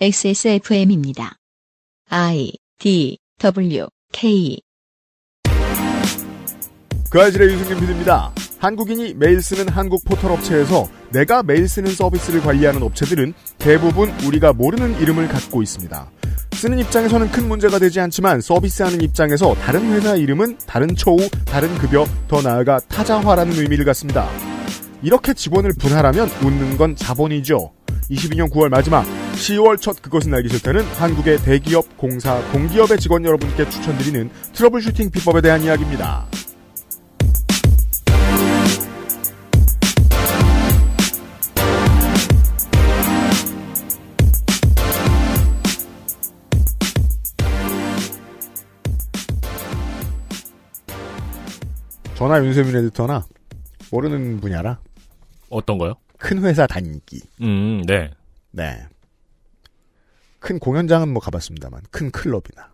XSFM입니다. I D W K 그아이들의 유승균 PD입니다. 한국인이 메일 쓰는 한국 포털 업체에서 내가 메일 쓰는 서비스를 관리하는 업체들은 대부분 우리가 모르는 이름을 갖고 있습니다. 쓰는 입장에서는 큰 문제가 되지 않지만 서비스하는 입장에서 다른 회사 이름은 다른 초우 다른 급여, 더 나아가 타자화라는 의미를 갖습니다. 이렇게 직원을 분할하면 웃는 건 자본이죠. 22년 9월 마지막 10월 첫 그것은 알기 싫다는 한국의 대기업, 공사, 공기업의 직원 여러분께 추천드리는 트러블 슈팅 비법에 대한 이야기입니다. 전화 윤세민 에디터나 모르는 분야라 어떤 거요? 큰 회사 다니기. 음, 네. 네. 큰 공연장은 뭐 가봤습니다만 큰 클럽이나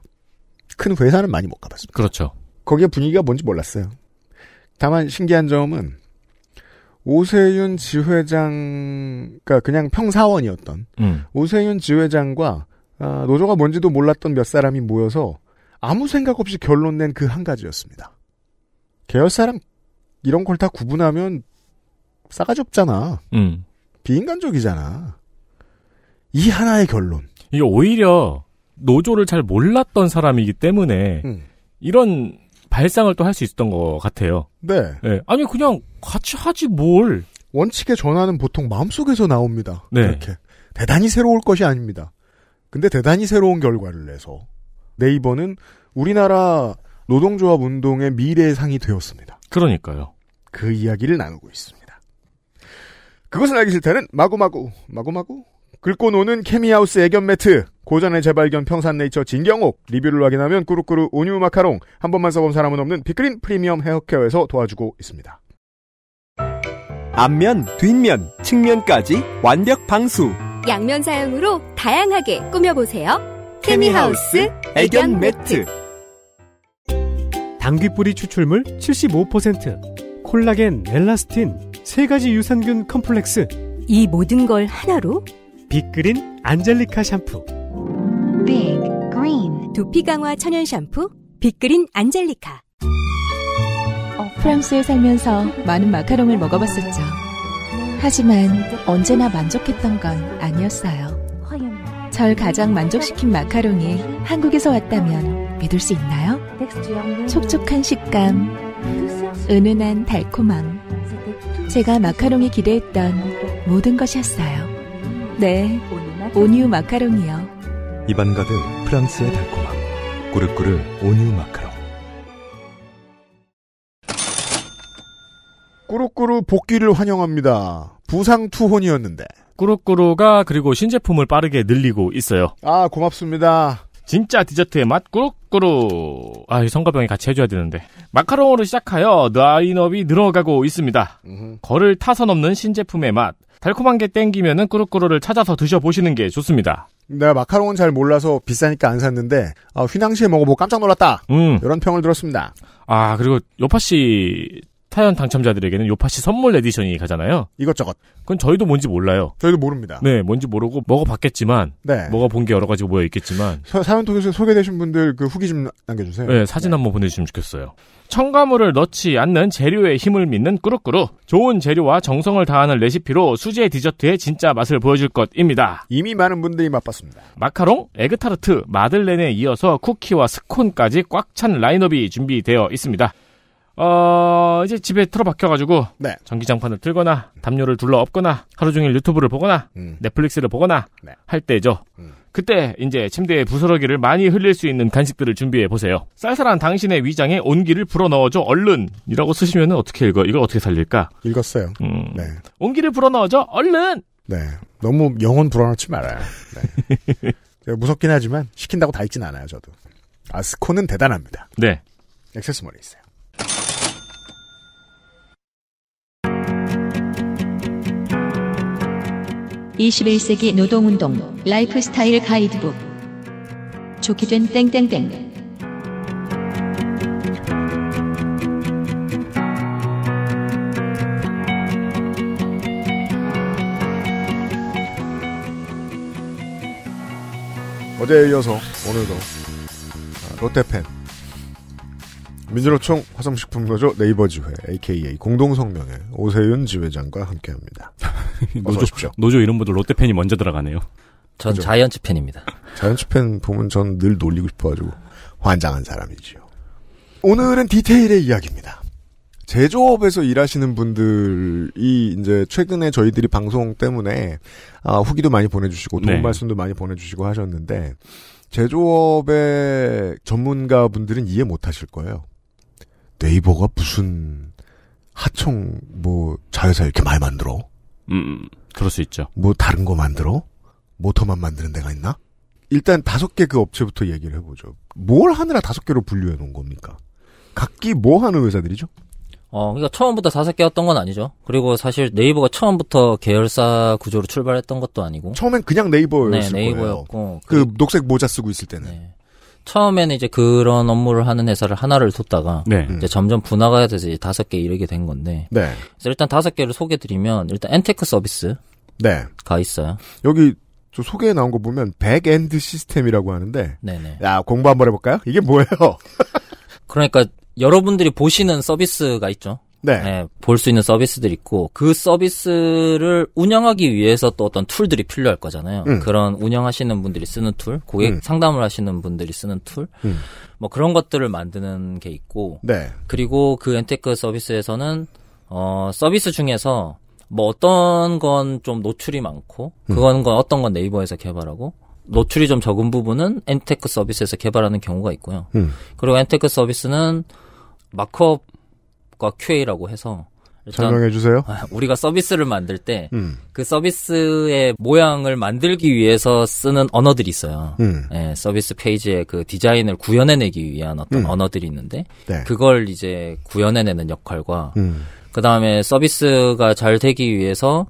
큰 회사는 많이 못 가봤습니다. 그렇죠. 거기에 분위기가 뭔지 몰랐어요. 다만 신기한 점은 오세윤 지회장, 그러니까 그냥 평사원이었던 음. 오세윤 지회장과 아, 노조가 뭔지도 몰랐던 몇 사람이 모여서 아무 생각 없이 결론 낸그 한 가지였습니다. 계열사랑 이런 걸 다 구분하면 싸가지 없잖아. 음. 비인간적이잖아. 이 하나의 결론. 이게 오히려 노조를 잘 몰랐던 사람이기 때문에 음. 이런 발상을 또 할 수 있었던 것 같아요. 네. 네. 아니 그냥 같이 하지 뭘. 원칙의 전환은 보통 마음속에서 나옵니다. 네. 이렇게 대단히 새로울 것이 아닙니다. 근데 대단히 새로운 결과를 내서 네이버는 우리나라 노동조합 운동의 미래의 상이 되었습니다. 그러니까요. 그 이야기를 나누고 있습니다. 그것을 알기 싫다는 마구마구 마구마구 긁고 노는 케미하우스 애견 매트, 고전의 재발견 평산네이처 진경옥, 리뷰를 확인하면 꾸루꾸루 온유 마카롱, 한 번만 써본 사람은 없는 비그린 프리미엄 헤어케어에서 도와주고 있습니다. 앞면, 뒷면, 측면까지 완벽 방수. 양면 사용으로 다양하게 꾸며보세요. 케미하우스 애견 매트. 당귀뿌리 추출물 75%, 콜라겐, 엘라스틴, 세 가지 유산균 컴플렉스. 이 모든 걸 하나로? 빅그린 안젤리카 샴푸 빅 그린 두피 강화 천연 샴푸 빅그린 안젤리카 어, 프랑스에 살면서 많은 마카롱을 먹어봤었죠. 하지만 언제나 만족했던 건 아니었어요. 절 가장 만족시킨 마카롱이 한국에서 왔다면 믿을 수 있나요? 촉촉한 식감, 은은한 달콤함. 제가 마카롱이 기대했던 모든 것이었어요. 네, 오뉴 마카롱이요. 입안 가득 프랑스의 달콤함. 꾸르꾸르 오뉴 마카롱. 꾸루꾸루 복귀를 환영합니다. 부상 투혼이었는데. 꾸루꾸루가 그리고 신제품을 빠르게 늘리고 있어요. 아, 고맙습니다. 진짜 디저트의 맛꾸 거꾸로 아, 이성과병이 같이 해줘야 되는데 마카롱으로 시작하여 라인업이 늘어가고 있습니다. 음흠. 거를 타서 넘는 신제품의 맛. 달콤한 게 땡기면은 꾸루꾸루를 찾아서 드셔보시는 게 좋습니다. 내가 네, 마카롱은 잘 몰라서 비싸니까 안 샀는데 아, 휘낭시에 먹어보고 깜짝 놀랐다. 음. 이런 평을 들었습니다. 아 그리고 요파 씨 사연 당첨자들에게는 요파시 선물 에디션이 가잖아요. 이것저것. 그건 저희도 뭔지 몰라요. 저희도 모릅니다. 네, 뭔지 모르고 먹어봤겠지만, 네. 먹어본 게 여러 가지 모여 있겠지만. 사, 사연 통해서 소개되신 분들 그 후기 좀 남겨주세요. 네, 사진 네. 한번 보내주시면 좋겠어요. 첨가물을 넣지 않는 재료의 힘을 믿는 꾸룩꾸룩. 좋은 재료와 정성을 다하는 레시피로 수제 디저트의 진짜 맛을 보여줄 것입니다. 이미 많은 분들이 맛봤습니다. 마카롱, 에그타르트, 마들렌에 이어서 쿠키와 스콘까지 꽉 찬 라인업이 준비되어 있습니다. 어, 이제 집에 틀어박혀가지고 네. 전기장판을 틀거나 담요를 둘러엎거나 하루 종일 유튜브를 보거나 음. 넷플릭스를 보거나 네. 할 때죠. 음. 그때 이제 침대에 부스러기를 많이 흘릴 수 있는 간식들을 준비해 보세요. 쌀쌀한 당신의 위장에 온기를 불어넣어줘 얼른이라고 쓰시면 어떻게 읽어? 이거 어떻게 살릴까? 읽었어요. 음. 네. 온기를 불어넣어줘 얼른. 네. 너무 영혼 불어넣지 말아요. 네. 무섭긴 하지만 시킨다고 다 읽진 않아요. 저도. 아스코는 대단합니다. 네. 액세스몰이 있어요. 21세기 노동운동 라이프스타일 가이드북 좋게 된 땡땡땡 어제에 이어서 오늘도 롯데팬 민주노총 화성식품노조 네이버지회 AKA 공동성명의 오세윤 지회장과 함께합니다. 노조, 노조 이런 분들 롯데 팬이 먼저 들어가네요. 전 그죠? 자이언츠 팬입니다. 자이언츠 팬 보면 전 늘 놀리고 싶어가지고 환장한 사람이지요. 오늘은 디테일의 이야기입니다. 제조업에서 일하시는 분들이 이제 최근에 저희들이 방송 때문에 아, 후기도 많이 보내주시고 도움 네. 말씀도 많이 보내주시고 하셨는데 제조업의 전문가분들은 이해 못하실 거예요. 네이버가 무슨 하청 뭐 자회사 이렇게 많이 만들어? 음, 음, 그럴 수 있죠. 뭐 다른 거 만들어? 모터만 만드는 데가 있나? 일단 다섯 개 그 업체부터 얘기를 해보죠. 뭘 하느라 다섯 개로 분류해 놓은 겁니까? 각기 뭐 하는 회사들이죠? 어, 그러니까 처음부터 다섯 개였던 건 아니죠. 그리고 사실 네이버가 처음부터 계열사 구조로 출발했던 것도 아니고. 처음엔 그냥 네이버였을 네, 네이버였고, 거예요. 그, 그, 녹색 모자 쓰고 있을 때는. 네. 처음에는 이제 그런 업무를 하는 회사를 하나를 뒀다가 네. 이제 점점 분화가 돼서 이제 다섯 개 이르게 된 건데. 네. 그래서 일단 다섯 개를 소개드리면 일단 엔테크 서비스. 네. 가 있어요. 여기 저 소개에 나온 거 보면 백엔드 시스템이라고 하는데. 네네. 야 공부 한번 해볼까요? 이게 뭐예요? 그러니까 여러분들이 보시는 서비스가 있죠. 네. 네 볼 수 있는 서비스들이 있고 그 서비스를 운영하기 위해서 또 어떤 툴들이 필요할 거잖아요. 음. 그런 운영하시는 분들이 쓰는 툴, 고객 음. 상담을 하시는 분들이 쓰는 툴, 음. 뭐 그런 것들을 만드는 게 있고, 네. 그리고 그 엔테크 서비스에서는 어 서비스 중에서 뭐 어떤 건 좀 노출이 많고, 음. 그건 건 어떤 건 네이버에서 개발하고, 노출이 좀 적은 부분은 엔테크 서비스에서 개발하는 경우가 있고요. 음. 그리고 엔테크 서비스는 마크업 분석과 QA라고 해서 설명해 주세요. 아, 우리가 서비스를 만들 때그 음. 그 서비스의 모양을 만들기 위해서 쓰는 언어들이 있어요. 음. 예, 서비스 페이지의 그 디자인을 구현해내기 위한 어떤 음. 언어들이 있는데 네. 그걸 이제 구현해내는 역할과 음. 그 다음에 서비스가 잘 되기 위해서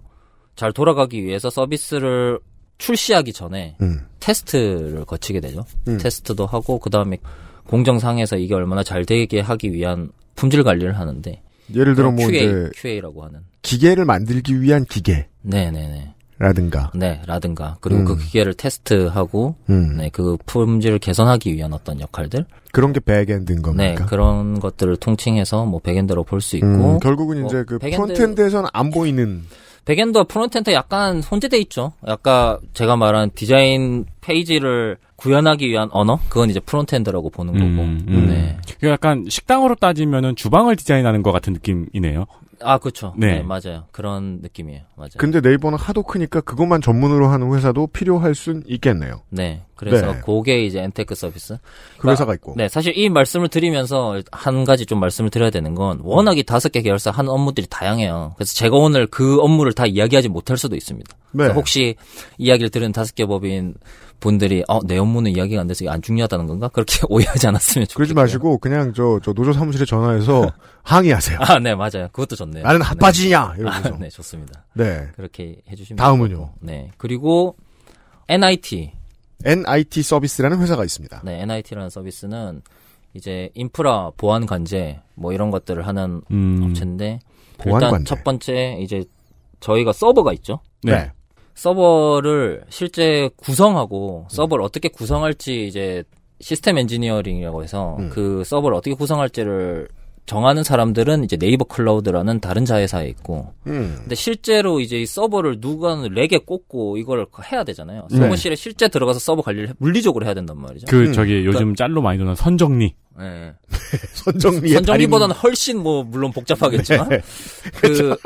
잘 돌아가기 위해서 서비스를 출시하기 전에 음. 테스트를 거치게 되죠. 음. 테스트도 하고 그 다음에 공정상에서 이게 얼마나 잘 되게 하기 위한 품질 관리를 하는데 예를 들어 뭐 QA, QA라고 하는 기계를 만들기 위한 기계. 네네네. 라든가. 네, 라든가. 그리고 그 음. 그 기계를 테스트하고, 음. 네, 그 품질을 개선하기 위한 어떤 역할들. 그런 게 백엔드인 겁니까? 네, 그런 것들을 통칭해서 뭐 백엔드로 볼 수 있고. 음, 결국은 뭐 이제 그 백엔드... 프론트엔드에서는 안 보이는. 백엔드와 프론트엔드 약간 혼재돼 있죠. 아까 제가 말한 디자인 페이지를 구현하기 위한 언어 그건 이제 프론트엔드라고 보는 거고. 음, 음. 네. 약간 식당으로 따지면은 주방을 디자인하는 것 같은 느낌이네요. 아, 그렇죠. 네. 네. 맞아요. 그런 느낌이에요. 맞아요. 근데 네이버는 하도 크니까 그것만 전문으로 하는 회사도 필요할 순 있겠네요. 네. 그래서 고 네. 그게 이제 엔테크 서비스. 그 그러니까, 회사가 있고. 네. 사실 이 말씀을 드리면서 한 가지 좀 말씀을 드려야 되는 건 워낙에 다섯 개 계열사 하는 업무들이 다양해요. 그래서 제가 오늘 그 업무를 다 이야기하지 못할 수도 있습니다. 네. 혹시 이야기를 들은 다섯 개 법인 분들이 어, 내 업무는 이야기가 안 돼서 안 중요하다는 건가? 그렇게 오해하지 않았으면 좋겠어요. 그러지 마시고 그냥 저, 저 노조 사무실에 전화해서 항의하세요. 아, 네, 맞아요. 그것도 좋네요. 나는 핫바지냐 네. 이러면서. 아, 네, 좋습니다. 네. 그렇게 해 주시면 다음은요. 네. 그리고 NIT NIT 서비스라는 회사가 있습니다. 네, NIT라는 서비스는 이제 인프라 보안 관제 뭐 이런 것들을 하는 음... 업체인데 일단 관제. 첫 번째 이제 저희가 서버가 있죠. 네. 서버를 실제 구성하고 음. 서버를 어떻게 구성할지 이제 시스템 엔지니어링이라고 해서 음. 그 서버를 어떻게 구성할지를 정하는 사람들은 이제 네이버 클라우드라는 다른 자회사에 있고 음. 근데 실제로 이제 이 서버를 누가는 렉에 꽂고 이걸 해야 되잖아요 네. 서버실에 실제 들어가서 서버 관리를 물리적으로 해야 된단 말이죠 그 음. 저기 그러니까 요즘 짤로 많이 도는 선정리 네. 예. 선정리 선정리보다는 훨씬 뭐 물론 복잡하겠지만 네. 그 그렇죠.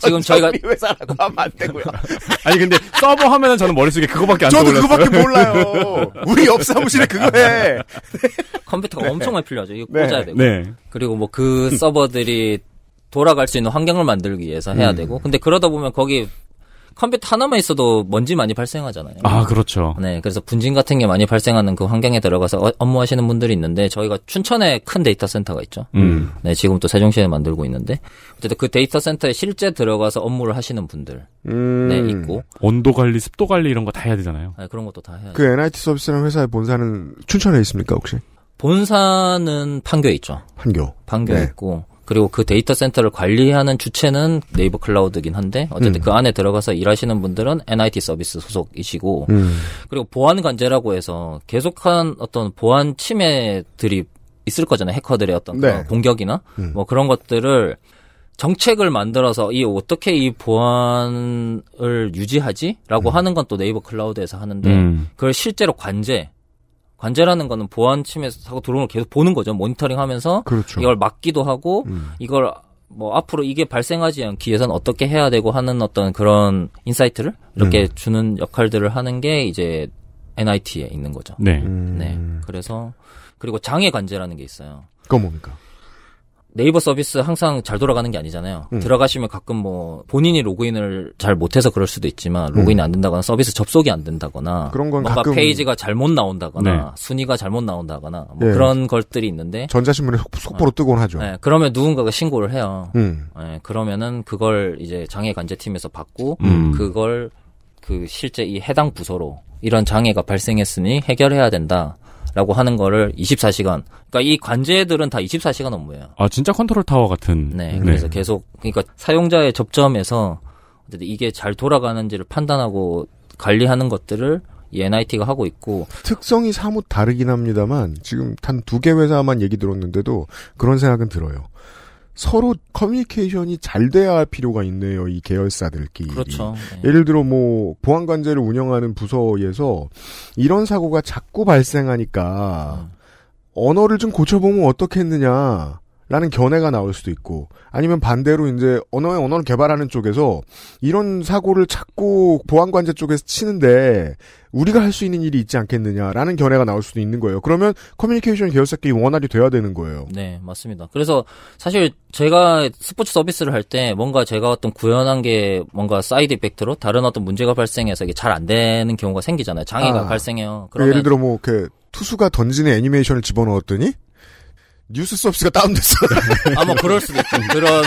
지금 저희가 회사라고 하면 안 되고요. 아니 근데 서버 하면은 저는 머릿속에 그거밖에 안 저도 떠올랐어요. 그거밖에 몰라요. 우리 옆 사무실에 그거 해. 컴퓨터가 네. 엄청 많이 필요하죠. 이거 네. 꽂아야 되고. 네. 그리고 뭐그 음. 서버들이 돌아갈 수 있는 환경을 만들기 위해서 해야 음. 되고. 근데 그러다 보면 거기 컴퓨터 하나만 있어도 먼지 많이 발생하잖아요. 아, 그렇죠. 네, 그래서 분진 같은 게 많이 발생하는 그 환경에 들어가서 어, 업무하시는 분들이 있는데 저희가 춘천에 큰 데이터 센터가 있죠. 음. 네, 지금 또 세종시에 만들고 있는데 어쨌든 그 데이터 센터에 실제 들어가서 업무를 하시는 분들 음. 네, 있고 온도 관리, 습도 관리 이런 거 다 해야 되잖아요. 네, 그런 것도 다 해야. 그 NIT 서비스라는 회사의 본사는 춘천에 있습니까 혹시? 본사는 판교에 있죠. 판교. 판교에 네. 있고 그리고 그 데이터 센터를 관리하는 주체는 네이버 클라우드긴 한데 어쨌든 음. 그 안에 들어가서 일하시는 분들은 NIT 서비스 소속이시고 음. 그리고 보안 관제라고 해서 계속한 어떤 보안 침해들이 있을 거잖아요. 해커들의 어떤 네. 공격이나 음. 뭐 그런 것들을 정책을 만들어서 이 어떻게 이 보안을 유지하지라고 음. 하는 건 또 네이버 클라우드에서 하는데 음. 그걸 실제로 관제 관제라는 거는 보안 침해에서 사고 들어오는 걸 계속 보는 거죠. 모니터링 하면서 그렇죠. 이걸 막기도 하고 음. 이걸 뭐 앞으로 이게 발생하지 않기 위해서는 어떻게 해야 되고 하는 어떤 그런 인사이트를 이렇게 음. 주는 역할들을 하는 게 이제 NIT에 있는 거죠. 네. 음. 네. 그래서 그리고 장애 관제라는 게 있어요. 그거 뭡니까? 네이버 서비스 항상 잘 돌아가는 게 아니잖아요. 음. 들어가시면 가끔 뭐 본인이 로그인을 잘 못해서 그럴 수도 있지만 음. 로그인이 안 된다거나 서비스 접속이 안 된다거나 그런 건 뭔가 가끔... 페이지가 잘못 나온다거나 네. 순위가 잘못 나온다거나 뭐 네. 그런 것들이 있는데 전자신문에 속보로 어. 뜨곤 하죠. 네, 그러면 누군가가 신고를 해요. 음. 네, 그러면은 그걸 이제 장애 관제팀에서 받고 음. 그걸 그 실제 이 해당 부서로 이런 장애가 발생했으니 해결해야 된다. 라고 하는 거를 24시간. 그러니까 이 관제들은 다 24시간 업무예요. 아, 진짜 컨트롤 타워 같은. 네. 네. 그래서 네. 계속 그러니까 사용자의 접점에서 이게 잘 돌아가는지를 판단하고 관리하는 것들을 이 NIT가 하고 있고 특성이 사뭇 다르긴 합니다만 지금 단 두 개 회사만 얘기 들었는데도 그런 생각은 들어요. 서로 커뮤니케이션이 잘 돼야 할 필요가 있네요. 이 계열사들끼리. 그렇죠. 네. 예를 들어 뭐 보안관제를 운영하는 부서에서 이런 사고가 자꾸 발생하니까 음. 언어를 좀 고쳐보면 어떻겠느냐. 라는 견해가 나올 수도 있고 아니면 반대로 이제 언어의 언어를 개발하는 쪽에서 이런 사고를 자꾸 보안관제 쪽에서 치는데 우리가 할 수 있는 일이 있지 않겠느냐라는 견해가 나올 수도 있는 거예요. 그러면 커뮤니케이션 계열사끼리 원활히 돼야 되는 거예요. 네, 맞습니다. 그래서 사실 제가 스포츠 서비스를 할 때 뭔가 제가 어떤 구현한 게 뭔가 사이드 이펙트로 다른 어떤 문제가 발생해서 이게 잘 안 되는 경우가 생기잖아요. 장애가 아, 발생해요. 그러니까 그러면 예를 들어 뭐이 투수가 던지는 애니메이션을 집어넣었더니 뉴스 서비스가 다운됐어요. 아마 뭐 그럴 수도 있죠. 그런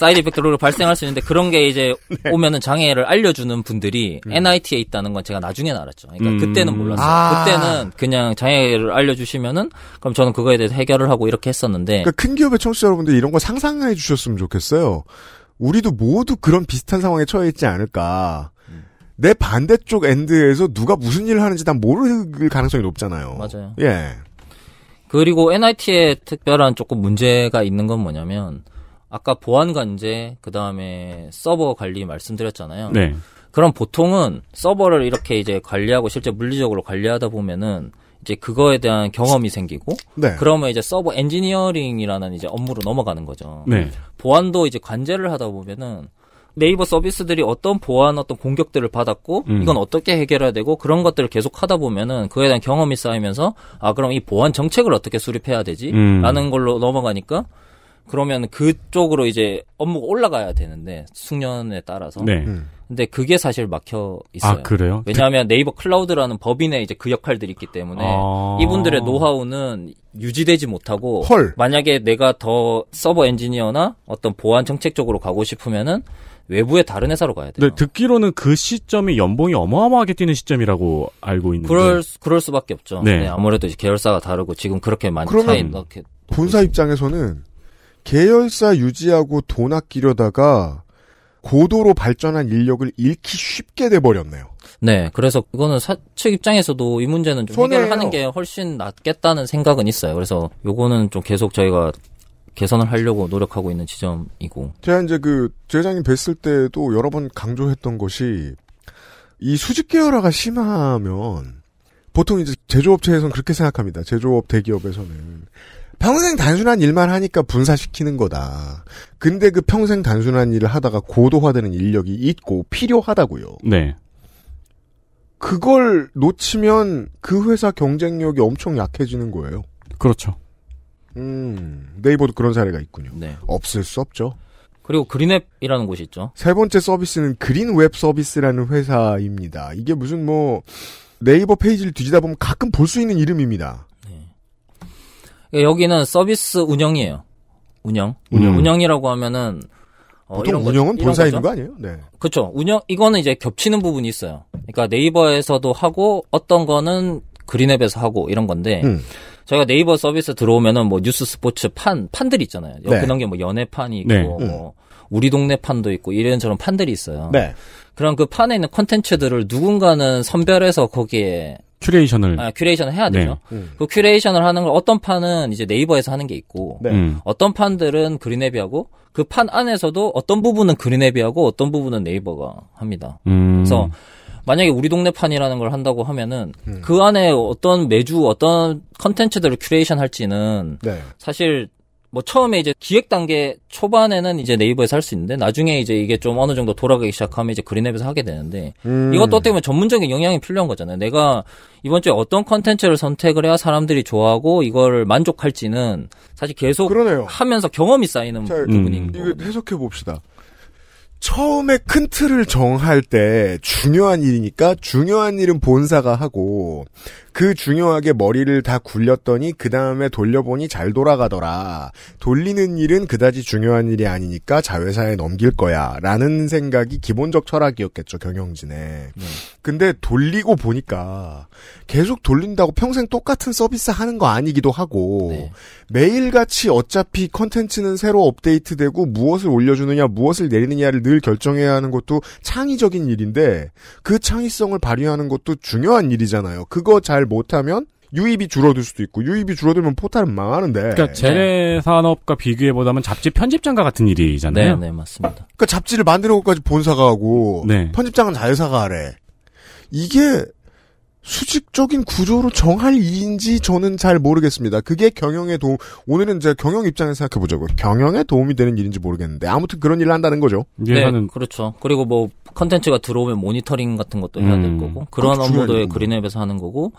사이드 이펙트로 발생할 수 있는데 그런 게 이제 네. 오면은 장애를 알려주는 분들이 음. NIT에 있다는 건 제가 나중에 알았죠. 그러니까 음. 그때는 몰랐어요. 아. 그때는 그냥 장애를 알려주시면은 그럼 저는 그거에 대해서 해결을 하고 이렇게 했었는데. 그러니까 큰 기업의 청취자 여러분들 이런 거 상상해 주셨으면 좋겠어요. 우리도 모두 그런 비슷한 상황에 처해 있지 않을까. 음. 내 반대쪽 엔드에서 누가 무슨 일을 하는지 난 모를 가능성이 높잖아요. 맞아요. 예. 그리고 n i t 에 특별한 조금 문제가 있는 건 뭐냐면 아까 보안 관제 그다음에 서버 관리 말씀드렸잖아요. 네. 그럼 보통은 서버를 이렇게 이제 관리하고 실제 물리적으로 관리하다 보면은 이제 그거에 대한 경험이 생기고 네. 그러면 이제 서버 엔지니어링이라는 이제 업무로 넘어가는 거죠. 네. 보안도 이제 관제를 하다 보면은 네이버 서비스들이 어떤 보안 어떤 공격들을 받았고 음. 이건 어떻게 해결해야 되고 그런 것들을 계속 하다 보면은 그에 대한 경험이 쌓이면서 아 그럼 이 보안 정책을 어떻게 수립해야 되지? 음. 라는 걸로 넘어가니까 그러면 그쪽으로 이제 업무가 올라가야 되는데 숙련에 따라서. 네. 음. 근데 그게 사실 막혀 있어요. 아, 그래요? 왜냐하면 네이버 클라우드라는 법인에 이제 그 역할들이 있기 때문에 아... 이분들의 노하우는 유지되지 못하고 헐. 만약에 내가 더 서버 엔지니어나 어떤 보안 정책 쪽으로 가고 싶으면은 외부의 다른 회사로 가야 돼요. 네, 듣기로는 그 시점이 연봉이 어마어마하게 뛰는 시점이라고 알고 있는데. 그럴 그럴 수밖에 없죠. 네. 네 아무래도 계열사가 다르고 지금 그렇게 많이 차이 나게. 본사 있습 입장에서는 계열사 유지하고 돈 아끼려다가 고도로 발전한 인력을 잃기 쉽게 돼버렸네요. 네, 그래서 이거는 사측 입장에서도 이 문제는 좀 손해요. 해결하는 게 훨씬 낫겠다는 생각은 있어요. 그래서 요거는 좀 계속 저희가 개선을 하려고 노력하고 있는 지점이고. 제가 이제 그 제장님 뵀을 때도 여러 번 강조했던 것이 이 수직 계열화가 심하면 보통 이제 제조업체에서는 그렇게 생각합니다. 제조업 대기업에서는 평생 단순한 일만 하니까 분사시키는 거다. 근데 그 평생 단순한 일을 하다가 고도화되는 인력이 있고 필요하다고요. 네. 그걸 놓치면 그 회사 경쟁력이 엄청 약해지는 거예요. 그렇죠. 음, 네이버도 그런 사례가 있군요. 네. 없을 수 없죠. 그리고 그린앱이라는 곳이 있죠. 세 번째 서비스는 그린웹 서비스라는 회사입니다. 이게 무슨 뭐 네이버 페이지를 뒤지다 보면 가끔 볼 수 있는 이름입니다. 그러니까 여기는 서비스 운영이에요. 운영. 운영. 운영이라고 하면은 어, 보통 운영은 거, 본사에 있는 거 아니에요? 네. 그렇죠. 운영 이거는 이제 겹치는 부분이 있어요. 그러니까 네이버에서도 하고 어떤 거는 그린앱에서 하고 이런 건데 음. 저희가 네이버 서비스 들어오면은 뭐 뉴스 스포츠 판 판들이 있잖아요. 네. 그런 게뭐 연애판이 있고 네. 뭐 음. 뭐 우리 동네 판도 있고 이런저런 판들이 있어요. 네. 그런 그 판에 있는 컨텐츠들을 누군가는 선별해서 거기에 큐레이션을 아, 큐레이션을 해야 되죠. 네. 음. 그 큐레이션을 하는 걸 어떤 판은 이제 네이버에서 하는 게 있고 네. 음. 어떤 판들은 그린앱이하고 그 판 안에서도 어떤 부분은 그린앱이하고 어떤 부분은 네이버가 합니다. 음. 그래서 만약에 우리 동네 판이라는 걸 한다고 하면은 음. 그 안에 어떤 매주 어떤 컨텐츠들을 큐레이션 할지는 네. 사실 뭐 처음에 이제 기획 단계 초반에는 이제 네이버에서 할 수 있는데 나중에 이제 이게 좀 어느 정도 돌아가기 시작하면 이제 그린앱에서 하게 되는데 음. 이것도 때문에 전문적인 영향이 필요한 거잖아요. 내가 이번 주에 어떤 컨텐츠를 선택을 해야 사람들이 좋아하고 이걸 만족할지는 사실 계속 그러네요. 하면서 경험이 쌓이는 자, 부분인 음. 거예 이거 해석해 봅시다. 처음에 큰 틀을 정할 때 중요한 일이니까 중요한 일은 본사가 하고 그 중요하게 머리를 다 굴렸더니 그 다음에 돌려보니 잘 돌아가더라. 돌리는 일은 그다지 중요한 일이 아니니까 자회사에 넘길 거야. 라는 생각이 기본적 철학이었겠죠, 경영진의. 네. 근데 돌리고 보니까 계속 돌린다고 평생 똑같은 서비스 하는 거 아니기도 하고 네. 매일같이 어차피 컨텐츠는 새로 업데이트되고 무엇을 올려주느냐, 무엇을 내리느냐를 늘 결정해야 하는 것도 창의적인 일인데 그 창의성을 발휘하는 것도 중요한 일이잖아요. 그거 잘잘 못하면 유입이 줄어들 수도 있고 유입이 줄어들면 포탈은 망하는데. 그러니까 재래 네. 산업과 비교해 보자면 잡지 편집장과 같은 일이잖아요. 네, 네 맞습니다. 그러니까 잡지를 만드는 것까지 본사가 하고 네. 편집장은 자회사가 하래. 이게 수직적인 구조로 정할 일인지 저는 잘 모르겠습니다. 그게 경영에 도움, 오늘은 제가 경영 입장에서 생각해보자고 경영에 도움이 되는 일인지 모르겠는데, 아무튼 그런 일을 한다는 거죠. 예, 네, 하는... 그렇죠. 그리고 뭐, 컨텐츠가 들어오면 모니터링 같은 것도 해야 될 음, 거고, 그런 업무도 그린앱에서 하는 거고,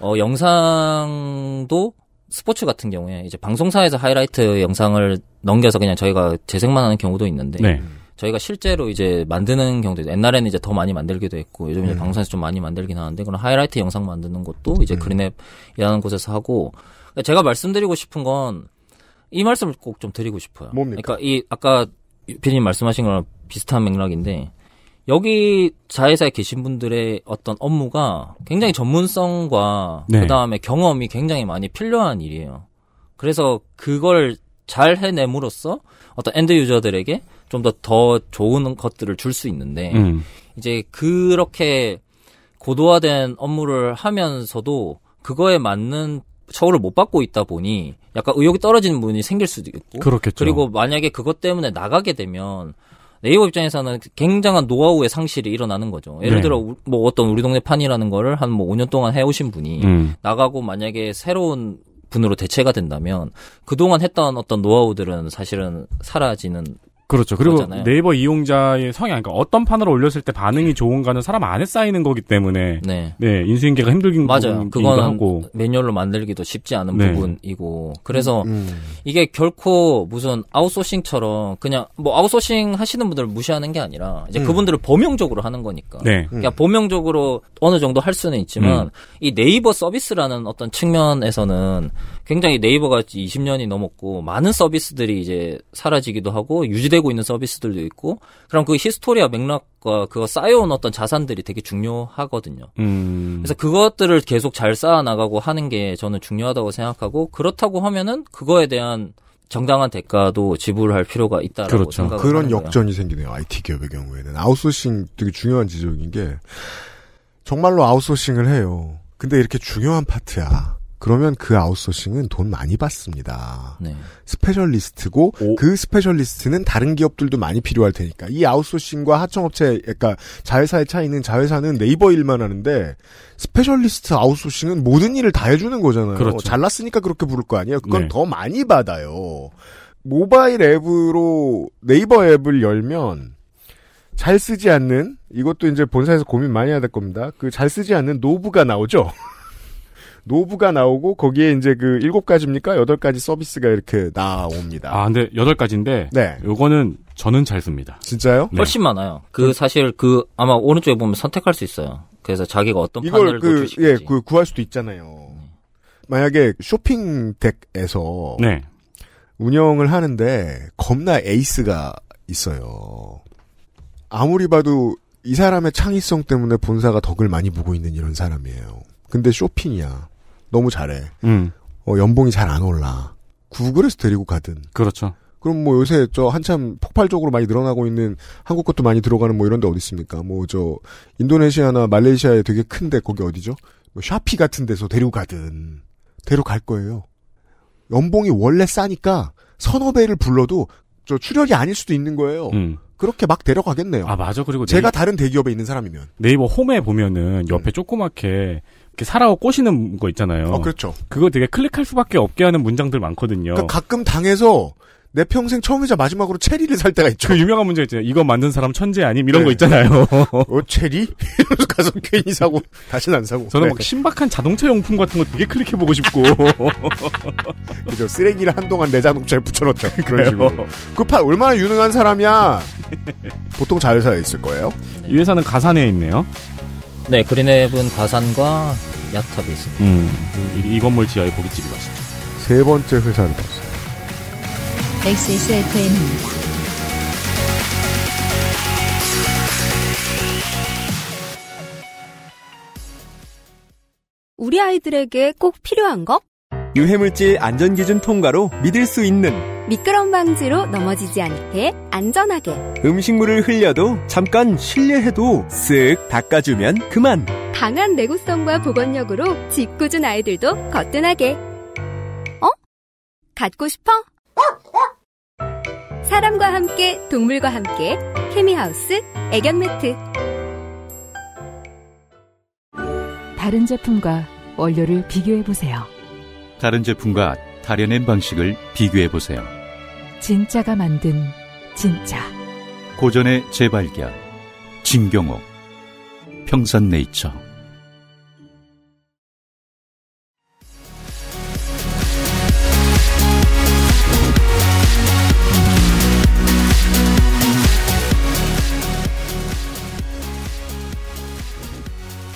어, 영상도 스포츠 같은 경우에 이제 방송사에서 하이라이트 영상을 넘겨서 그냥 저희가 재생만 하는 경우도 있는데, 네. 저희가 실제로 이제 만드는 경우도 옛날에는 이제 더 많이 만들기도 했고 요즘 음. 이제 네. 방송에서 좀 많이 만들긴 하는데 그런 하이라이트 영상 만드는 것도 이제 음. 그린앱이라는 곳에서 하고 그러니까 제가 말씀드리고 싶은 건 이 말씀을 꼭 좀 드리고 싶어요. 뭡니까? 그러니까 이 아까 피디님 말씀하신 거랑 비슷한 맥락인데 여기 자회사에 계신 분들의 어떤 업무가 굉장히 전문성과 네. 그다음에 경험이 굉장히 많이 필요한 일이에요. 그래서 그걸 잘 해냄으로써 어떤 엔드 유저들에게 좀 더더 더 좋은 것들을 줄 수 있는데 음. 이제 그렇게 고도화된 업무를 하면서도 그거에 맞는 처우를 못 받고 있다 보니 약간 의욕이 떨어지는 분이 생길 수도 있고 그렇겠죠. 그리고 만약에 그것 때문에 나가게 되면 네이버 입장에서는 굉장한 노하우의 상실이 일어나는 거죠. 예를 네. 들어 뭐 어떤 우리 동네 판이라는 거를 한 뭐 5년 동안 해오신 분이 음. 나가고 만약에 새로운 분으로 대체가 된다면 그동안 했던 어떤 노하우들은 사실은 사라지는 그렇죠. 그리고 거잖아요. 네이버 이용자의 성향, 그러니까 어떤 판으로 올렸을 때 반응이 네. 좋은가는 사람 안에 쌓이는 거기 때문에 네, 네 인수인계가 힘들긴 맞아요. 그건 하고. 매뉴얼로 만들기도 쉽지 않은 네. 부분이고 그래서 음, 음. 이게 결코 무슨 아웃소싱처럼 그냥 뭐 아웃소싱 하시는 분들 을 무시하는 게 아니라 이제 음. 그분들을 범용적으로 하는 거니까 네. 그냥 그러니까 범용적으로 어느 정도 할 수는 있지만 음. 이 네이버 서비스라는 어떤 측면에서는 굉장히 네이버가 20년이 넘었고 많은 서비스들이 이제 사라지기도 하고 유지되고 있는 서비스들도 있고 그럼 그 히스토리와 맥락과 그거 쌓여온 어떤 자산들이 되게 중요하거든요. 음. 그래서 그것들을 계속 잘 쌓아 나가고 하는 게 저는 중요하다고 생각하고 그렇다고 하면은 그거에 대한 정당한 대가도 지불할 필요가 있다라고 그렇죠. 생각합니다. 그런 역전이 생기네요. IT 기업의 경우에는 아웃소싱 되게 중요한 지적인 게 정말로 아웃소싱을 해요. 근데 이렇게 중요한 파트야. 그러면 그 아웃소싱은 돈 많이 받습니다. 네. 스페셜리스트고 오. 그 스페셜리스트는 다른 기업들도 많이 필요할 테니까 이 아웃소싱과 하청업체 그러니까 자회사의 차이는 자회사는 네이버 일만 하는데 스페셜리스트 아웃소싱은 모든 일을 다 해주는 거잖아요. 그렇죠. 잘났으니까 그렇게 부를 거 아니에요. 그건 네. 더 많이 받아요. 모바일 앱으로 네이버 앱을 열면 잘 쓰지 않는 이것도 이제 본사에서 고민 많이 해야 될 겁니다. 그 잘 쓰지 않는 노브가 나오죠. 노브가 나오고 거기에 이제 그 일곱 가지입니까? 여덟 가지 서비스가 이렇게 나옵니다. 아, 근데 여덟 가지인데 네. 요거는 저는 잘 씁니다. 진짜요? 네. 훨씬 많아요. 그 음. 사실 그 아마 오른쪽에 보면 선택할 수 있어요. 그래서 자기가 어떤 판을 그, 예, 그 구할 수도 있잖아요. 만약에 쇼핑 덱에서 네. 운영을 하는데 겁나 에이스가 있어요. 아무리 봐도 이 사람의 창의성 때문에 본사가 덕을 많이 보고 있는 이런 사람이에요. 근데 쇼핑이야. 너무 잘해. 음. 어, 연봉이 잘 안 올라. 구글에서 데리고 가든. 그렇죠. 그럼 뭐 요새 저 한참 폭발적으로 많이 늘어나고 있는 한국 것도 많이 들어가는 뭐 이런 데 어디 있습니까? 뭐 저 인도네시아나 말레이시아에 되게 큰데 거기 어디죠? 뭐 샤피 같은 데서 데리고 가든 데려갈 거예요. 연봉이 원래 싸니까 선너 배를 불러도 저 출혈이 아닐 수도 있는 거예요. 음. 그렇게 막 데려가겠네요. 아 맞아 그리고 제가 네이 다른 대기업에 있는 사람이면 네이버 홈에 보면은 옆에 음. 조그맣게 이렇게 살아오 꼬시는 거 있잖아요. 어, 그렇죠. 그거 되게 클릭할 수밖에 없게 하는 문장들 많거든요. 그러니까 가끔 당해서 내 평생 처음이자 마지막으로 체리를 살 때가 있죠. 그 유명한 문제 있잖아요. 이거 만든 사람 천재 아님 이런 네. 거 있잖아요. 어, 체리? 가서 괜히 사고 다시는 안 사고. 저는 네. 막 신박한 자동차 용품 같은 거 되게 클릭해 보고 싶고. 그죠. 쓰레기를 한동안 내 자동차에 붙여놓죠. 그런 식으로. 그팔 네. 얼마나 유능한 사람이야. 보통 자회사에 있을 거예요. 이 회사는 가산에 있네요. 네, 그린앱은 가산과 야탑이 있습니다. 음, 이, 이 건물 지하에 고깃집이 맛있죠. 세 번째 회사를 봤어요. XSFM입니다. 우리 아이들에게 꼭 필요한 거? 유해물질 안전기준 통과로 믿을 수 있는 미끄럼 방지로 넘어지지 않게 안전하게 음식물을 흘려도 잠깐 실례해도 쓱 닦아주면 그만 강한 내구성과 보건력으로 집궂준 아이들도 거뜬하게 어? 갖고 싶어? 사람과 함께 동물과 함께 케미하우스 애견 매트 다른 제품과 원료를 비교해 보세요. 다른 제품과 다려낸 방식을 비교해 보세요. 진짜가 만든 진짜. 고전의 재발견. 진경옥. 평산네이처.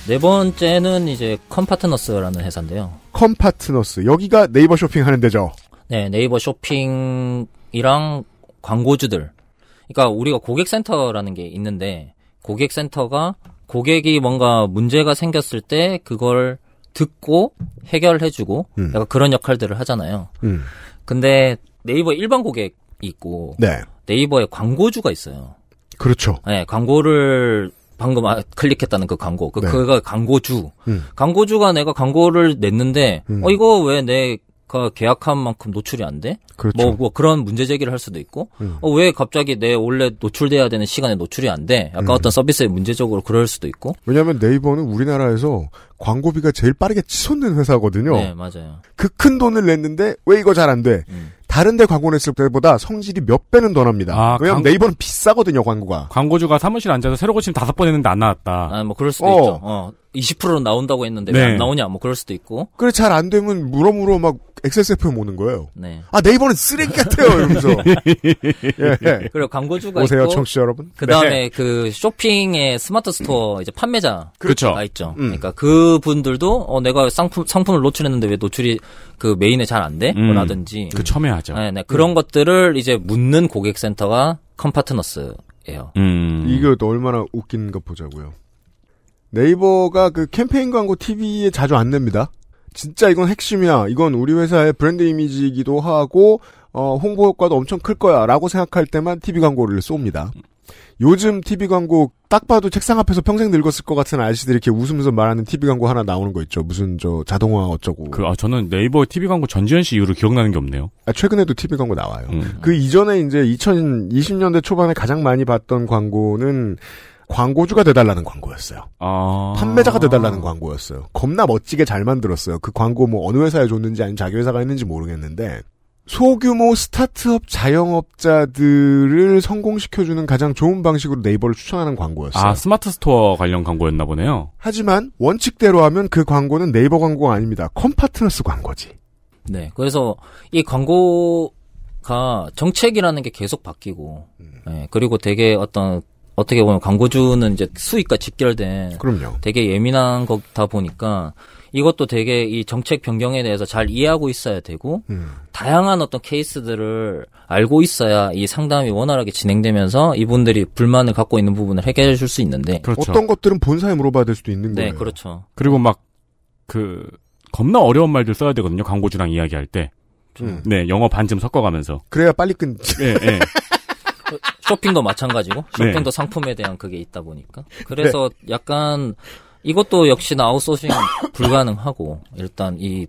네 번째는 이제 컴파트너스라는 회사인데요. 컴파트너스 여기가 네이버 쇼핑하는 데죠. 네, 네이버 쇼핑이랑 광고주들. 그러니까 우리가 고객센터라는 게 있는데 고객센터가 고객이 뭔가 문제가 생겼을 때 그걸 듣고 해결해주고 음. 약간 그런 역할들을 하잖아요. 음. 근데 네이버 일반 고객이 있고 네. 네이버에 광고주가 있어요. 그렇죠. 네, 광고를 방금 아, 클릭했다는 그 광고. 그, 네. 그가 광고주. 음. 광고주가 내가 광고를 냈는데, 음. 어, 이거 왜 내가 계약한 만큼 노출이 안 돼? 그렇죠. 뭐, 뭐, 그런 문제 제기를 할 수도 있고, 음. 어, 왜 갑자기 내 원래 노출돼야 되는 시간에 노출이 안 돼? 약간 음. 어떤 서비스에 문제적으로 그럴 수도 있고. 왜냐면 하 네이버는 우리나라에서 광고비가 제일 빠르게 치솟는 회사거든요. 네, 맞아요. 그 큰 돈을 냈는데, 왜 이거 잘 안 돼? 음. 다른 데 광고 냈을 때보다 성질이 몇 배는 더 납니다. 아, 왜냐면 광... 네이버는 비싸거든요, 광고가. 광고주가 사무실 앉아서 새로 고침 다섯 번 했는데 안 나왔다. 아, 뭐 그럴 수도 어. 있죠. 어. 2 0로 나온다고 했는데 네. 안 나오냐, 뭐 그럴 수도 있고. 그래, 잘 안 되면 물어물어 막 XSFM 오는 거예요. 네. 아 네이버는 쓰레기 같아요. 이러면서. 예, 예. 그리고 광고주가 오세요, 있고, 청취자 여러분. 그다음에 네. 그 쇼핑의 스마트 스토어 음. 이제 판매자 그렇죠. 있죠. 음. 그러니까 그 분들도 어 내가 상품 상품을 노출했는데 왜 노출이 그 메인에 잘 안 돼? 음. 라든지. 그 첨예하죠. 네, 네. 그런 음. 것들을 이제 묻는 고객센터가 컴파트너스예요. 음. 이거 얼마나 웃긴 거 보자고요. 네이버가 그 캠페인 광고 TV에 자주 안 냅니다. 진짜 이건 핵심이야. 이건 우리 회사의 브랜드 이미지이기도 하고 어, 홍보 효과도 엄청 클 거야라고 생각할 때만 TV 광고를 쏩니다. 요즘 TV 광고 딱 봐도 책상 앞에서 평생 늙었을 것 같은 아저씨들이 이렇게 웃으면서 말하는 TV 광고 하나 나오는 거 있죠. 무슨 저 자동화 어쩌고. 그, 아, 저는 네이버 TV 광고 전지현 씨 이후로 기억나는 게 없네요. 아, 최근에도 TV 광고 나와요. 음. 그 이전에 이제 2020년대 초반에 가장 많이 봤던 광고는 광고주가 돼달라는 광고였어요. 아... 판매자가 돼달라는 광고였어요. 겁나 멋지게 잘 만들었어요. 그 광고 뭐 어느 회사에 줬는지 아니면 자기 회사가 했는지 모르겠는데 소규모 스타트업 자영업자들을 성공시켜주는 가장 좋은 방식으로 네이버를 추천하는 광고였어요. 아, 스마트 스토어 관련 광고였나 보네요. 하지만 원칙대로 하면 그 광고는 네이버 광고가 아닙니다. 컴파트너스 광고지. 네. 그래서 이 광고가 정책이라는 게 계속 바뀌고, 음. 네, 그리고 되게 어떤 어떻게 보면 광고주는 이제 수익과 직결된 그럼요. 되게 예민한 거다 보니까 이것도 되게 이 정책 변경에 대해서 잘 이해하고 있어야 되고 음. 다양한 어떤 케이스들을 알고 있어야 이 상담이 원활하게 진행되면서 이분들이 불만을 갖고 있는 부분을 해결해 줄 수 있는데 그렇죠. 그렇죠. 어떤 것들은 본사에 물어봐야 될 수도 있는 네, 거예요. 그렇죠. 그리고 막 그 겁나 어려운 말들 써야 되거든요. 광고주랑 이야기할 때. 음. 네, 영어 반쯤 섞어가면서. 그래야 빨리 끊. 네, 네. 쇼핑도 마찬가지고 네. 쇼핑도 네. 상품에 대한 그게 있다 보니까 그래서 네. 약간 이것도 역시나 아웃소싱 불가능하고 일단 이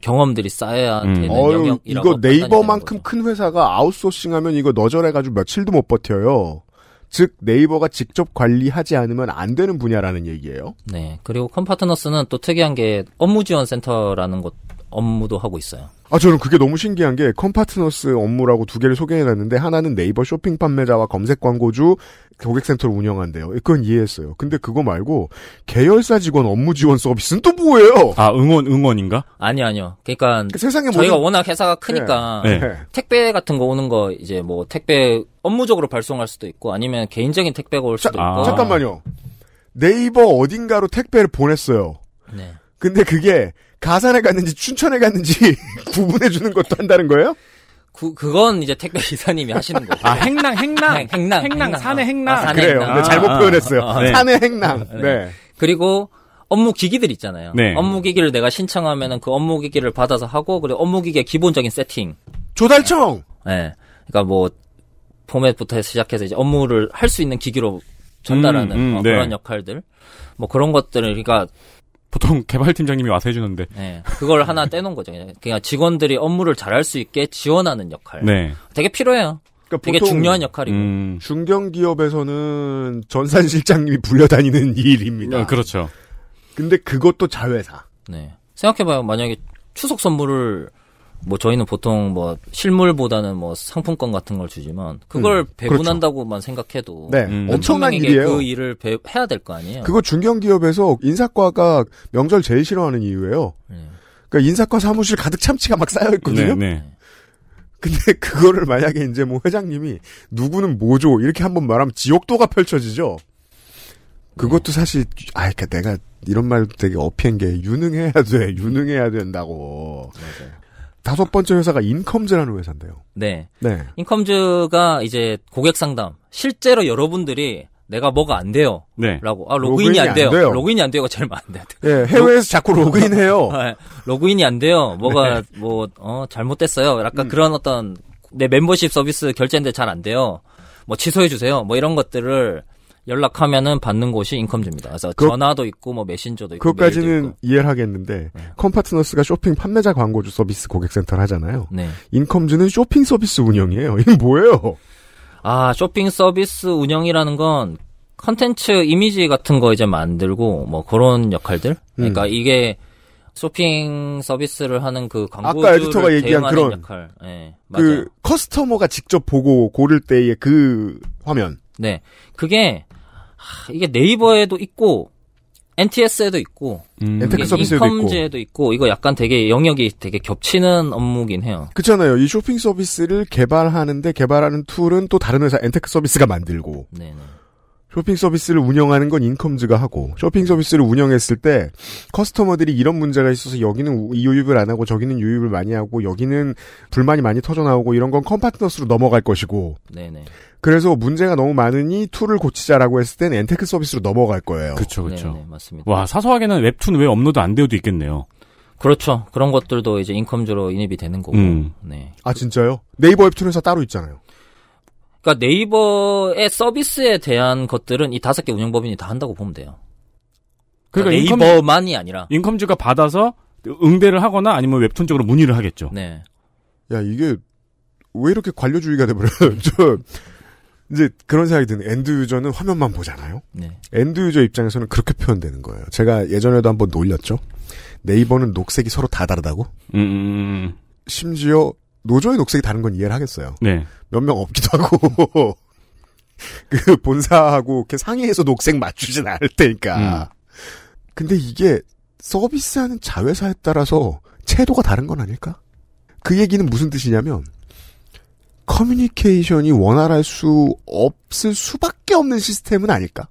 경험들이 쌓여야 음. 되는 어유, 이거 네이버만큼 큰 회사가 아웃소싱하면 이거 너절해가지고 며칠도 못 버텨요. 즉 네이버가 직접 관리하지 않으면 안 되는 분야라는 얘기예요. 네. 그리고 컴파트너스는 또 특이한 게 업무 지원 센터라는 것 업무도 하고 있어요. 아, 저는 그게 너무 신기한 게 컴파트너스 업무라고 두 개를 소개해놨는데 하나는 네이버 쇼핑 판매자와 검색 광고주 고객센터를 운영한대요. 그건 이해했어요. 근데 그거 말고 계열사 직원 업무 지원 서비스는 또 뭐예요? 아, 응원, 응원인가? 아니요, 아니요. 그러니까, 그러니까 세상에 저희가 모 워낙 회사가 크니까 네. 네. 택배 같은 거 오는 거 이제 뭐 택배 업무적으로 발송할 수도 있고 아니면 개인적인 택배가 올 수도 자, 있고. 아. 잠깐만요. 네이버 어딘가로 택배를 보냈어요. 네. 근데 그게 가산에 갔는지 춘천에 갔는지 구분해 주는 것도 한다는 거예요? 그, 그건 이제 택배 기사님이 하시는 거고. 아, 행랑, 행랑. 네, 행랑. 행랑, 산의 어, 행랑. 아, 산의 그래요. 행랑. 네, 잘못 아, 표현했어요. 아, 네. 산의 행랑. 네. 네. 그리고 업무 기기들 있잖아요. 네. 업무 기기를 내가 신청하면은 그 업무 기기를 받아서 하고, 그리고 업무 기기의 기본적인 세팅. 조달청! 네. 그러니까 뭐, 포맷부터 시작해서 이제 업무를 할 수 있는 기기로 전달하는 음, 음, 어, 네. 그런 역할들. 뭐 그런 것들을, 그러니까 보통 개발팀장님이 와서 해주는데. 네. 그걸 하나 떼놓은 거죠. 그냥 직원들이 업무를 잘할 수 있게 지원하는 역할. 네. 되게 필요해요. 그러니까 되게 중요한 역할이고. 음... 중견기업에서는 전산 실장님이 불려다니는 일입니다. 네, 그렇죠. 근데 그것도 자회사. 네. 생각해봐요. 만약에 추석 선물을 뭐 저희는 보통 뭐 실물보다는 뭐 상품권 같은 걸 주지만 그걸 음, 그렇죠. 배분한다고만 그렇죠. 생각해도 네, 음. 엄청난 그 일이에요. 그 일을 배, 해야 될 거 아니에요. 그거 중견 기업에서 인사과가 명절 제일 싫어하는 이유예요. 네. 그러니까 인사과 사무실 가득 참치가 막 쌓여 있거든요. 네, 네. 근데 그거를 만약에 이제 뭐 회장님이 누구는 뭐죠 이렇게 한번 말하면 지옥도가 펼쳐지죠. 그것도 네. 사실 아 그러니까 내가 이런 말 되게 어필한 게 유능해야 돼 유능해야 된다고 맞아요. 다섯 번째 회사가 인컴즈라는 회사인데요. 네. 네. 인컴즈가 이제 고객 상담. 실제로 여러분들이 내가 뭐가 안 돼요. 네. 라고. 아, 로그인이, 로그인이 안, 돼요. 안, 돼요. 로그인이 안 돼요가 제일 많은데. 예, 해외에서 로... 자꾸 로그인해요. 네. 로그인이 안 돼요. 뭐가, 네. 뭐, 어, 잘못됐어요. 약간 음. 그런 어떤 내 멤버십 서비스 결제인데 잘 안 돼요. 뭐 취소해주세요. 뭐 이런 것들을 연락하면은 받는 곳이 인컴즈입니다. 그래서 그 전화도 있고 뭐 메신저도 있고 그것까지는 이해를 하겠는데 네. 컴파트너스가 쇼핑 판매자 광고주 서비스 고객센터를 하잖아요. 네. 인컴즈는 쇼핑 서비스 운영이에요. 이게 뭐예요? 아 쇼핑 서비스 운영이라는 건 컨텐츠 이미지 같은 거 이제 만들고 뭐 그런 역할들. 그러니까 음. 이게 쇼핑 서비스를 하는 그 광고주를 아까 에디터가 얘기한 그런 역할. 네, 그 커스터머가 직접 보고 고를 때의 그 화면. 네, 그게 하, 이게 네이버에도 있고 NTS에도 있고 음. 엔테크 서비스에도 있고. 있고 이거 약간 되게 영역이 되게 겹치는 업무긴 해요. 그렇잖아요. 이 쇼핑 서비스를 개발하는데 개발하는 툴은 또 다른 회사 엔테크 서비스가 만들고 네네. 쇼핑 서비스를 운영하는 건 인컴즈가 하고 쇼핑 서비스를 운영했을 때 커스터머들이 이런 문제가 있어서 여기는 유입을 안 하고 저기는 유입을 많이 하고 여기는 불만이 많이 터져 나오고 이런 건 컴파트너스로 넘어갈 것이고 네네. 그래서 문제가 너무 많으니 툴을 고치자라고 했을 땐 엔테크 서비스로 넘어갈 거예요. 그렇죠, 그렇죠. 맞습니다. 와 사소하게는 웹툰 왜 업로드 안 되어도 있겠네요. 그렇죠. 그런 것들도 이제 인컴주로 인입이 되는 거고. 음. 네. 아 진짜요? 네이버 웹툰 에서 따로 있잖아요. 그러니까 네이버의 서비스에 대한 것들은 이 다섯 개 운영법인이 다 한다고 보면 돼요. 그러니까, 그러니까 네이버만이 아니라 인컴주가 받아서 응대를 하거나 아니면 웹툰 쪽으로 문의를 하겠죠. 네. 야 이게 왜 이렇게 관료주의가 돼버려요? 저 이제 그런 생각이 드는 엔드 유저는 화면만 보잖아요. 네. 엔드 유저 입장에서는 그렇게 표현되는 거예요. 제가 예전에도 한번 놀렸죠. 네이버는 녹색이 서로 다 다르다고. 음... 음, 음, 음. 심지어 노조의 녹색이 다른 건 이해를 하겠어요. 네. 몇 명 없기도 하고 그 본사하고 이렇게 상의해서 녹색 맞추진 않을 테니까. 음. 근데 이게 서비스하는 자회사에 따라서 채도가 다른 건 아닐까? 그 얘기는 무슨 뜻이냐면 커뮤니케이션이 원활할 수 없을 수밖에 없는 시스템은 아닐까?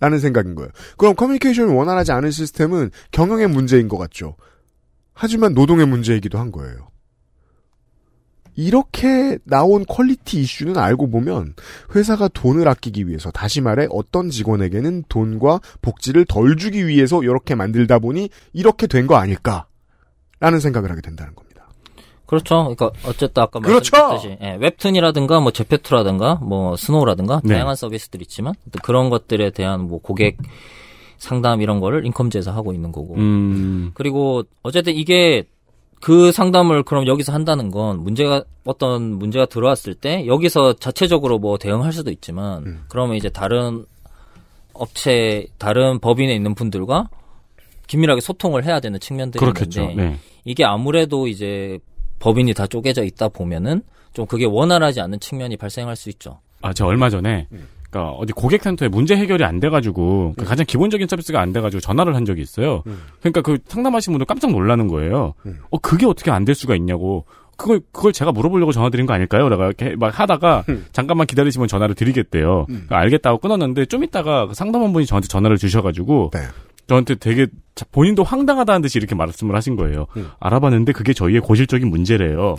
라는 생각인 거예요. 그럼 커뮤니케이션이 원활하지 않은 시스템은 경영의 문제인 것 같죠. 하지만 노동의 문제이기도 한 거예요. 이렇게 나온 퀄리티 이슈는 알고 보면 회사가 돈을 아끼기 위해서 다시 말해 어떤 직원에게는 돈과 복지를 덜 주기 위해서 이렇게 만들다 보니 이렇게 된 거 아닐까라는 생각을 하게 된다는 겁니다. 그렇죠. 그러니까 어쨌든 아까 그렇죠. 말씀드렸듯이 예, 웹툰이라든가 뭐 제페토라든가 뭐 스노우라든가 네. 다양한 서비스들이 있지만 그런 것들에 대한 뭐 고객 상담 이런 거를 인컴제에서 하고 있는 거고. 음. 그리고 어쨌든 이게 그 상담을 그럼 여기서 한다는 건 문제가 어떤 문제가 들어왔을 때 여기서 자체적으로 뭐 대응할 수도 있지만 음. 그러면 이제 다른 업체 다른 법인에 있는 분들과 긴밀하게 소통을 해야 되는 측면들이 그렇겠죠. 있는데 네. 이게 아무래도 이제 법인이 다 쪼개져 있다 보면은 좀 그게 원활하지 않은 측면이 발생할 수 있죠. 아, 제가 얼마 전에 음. 그러니까 어디 고객센터에 문제 해결이 안 돼가지고 그 음. 가장 기본적인 서비스가 안 돼가지고 전화를 한 적이 있어요. 음. 그러니까 그 상담하신 분도 깜짝 놀라는 거예요. 어 그게 어떻게 안 될 수가 있냐고. 그걸 그걸 제가 물어보려고 전화드린 거 아닐까요? 라고 이렇게 막 하다가 잠깐만 기다리시면 전화를 드리겠대요. 그 알겠다고 끊었는데 좀 있다가 그 상담원 분이 저한테 전화를 주셔가지고 네. 저한테 되게 본인도 황당하다는 듯이 이렇게 말씀을 하신 거예요. 음. 알아봤는데 그게 저희의 고질적인 문제래요.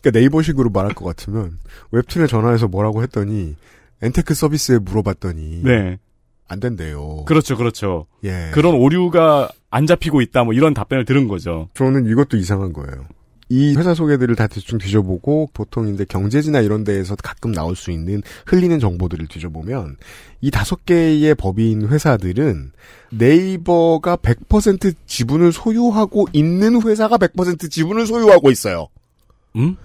그러니까 네이버식으로 말할 것 같으면 웹툰에 전화해서 뭐라고 했더니 엔테크 서비스에 물어봤더니 네. 안 된대요. 그렇죠, 그렇죠. 예. 그런 오류가 안 잡히고 있다, 뭐 이런 답변을 들은 거죠. 저는 이것도 이상한 거예요. 이 회사 소개들을 다 대충 뒤져보고 보통 이제 경제지나 이런 데에서 가끔 나올 수 있는 흘리는 정보들을 뒤져보면 이 다섯 개의 법인 회사들은 네이버가 100% 지분을 소유하고 있는 회사가 100% 지분을 소유하고 있어요. 음?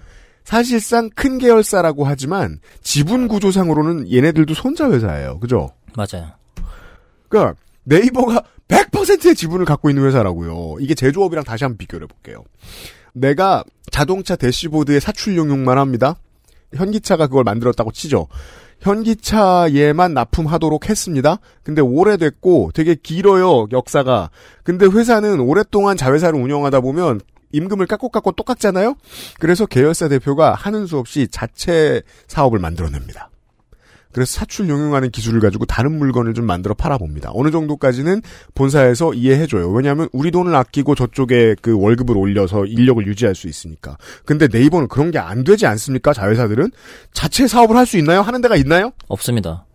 사실상 큰 계열사라고 하지만 지분 구조상으로는 얘네들도 손자 회사예요. 그죠? 맞아요. 그러니까 네이버가 100%의 지분을 갖고 있는 회사라고요. 이게 제조업이랑 다시 한번 비교해 를 볼게요. 내가 자동차 대시보드에 사출용용만 합니다. 현기차가 그걸 만들었다고 치죠. 현기차에만 납품하도록 했습니다. 근데 오래됐고 되게 길어요, 역사가. 근데 회사는 오랫동안 자회사를 운영하다 보면 임금을 깎고 깎고 똑같잖아요? 그래서 계열사 대표가 하는 수 없이 자체 사업을 만들어냅니다. 그래서 사출 용용하는 기술을 가지고 다른 물건을 좀 만들어 팔아봅니다. 어느 정도까지는 본사에서 이해해줘요. 왜냐하면 우리 돈을 아끼고 저쪽에 그 월급을 올려서 인력을 유지할 수 있으니까. 근데 네이버는 그런 게 안 되지 않습니까? 자회사들은 자체 사업을 할 수 있나요? 하는 데가 있나요? 없습니다.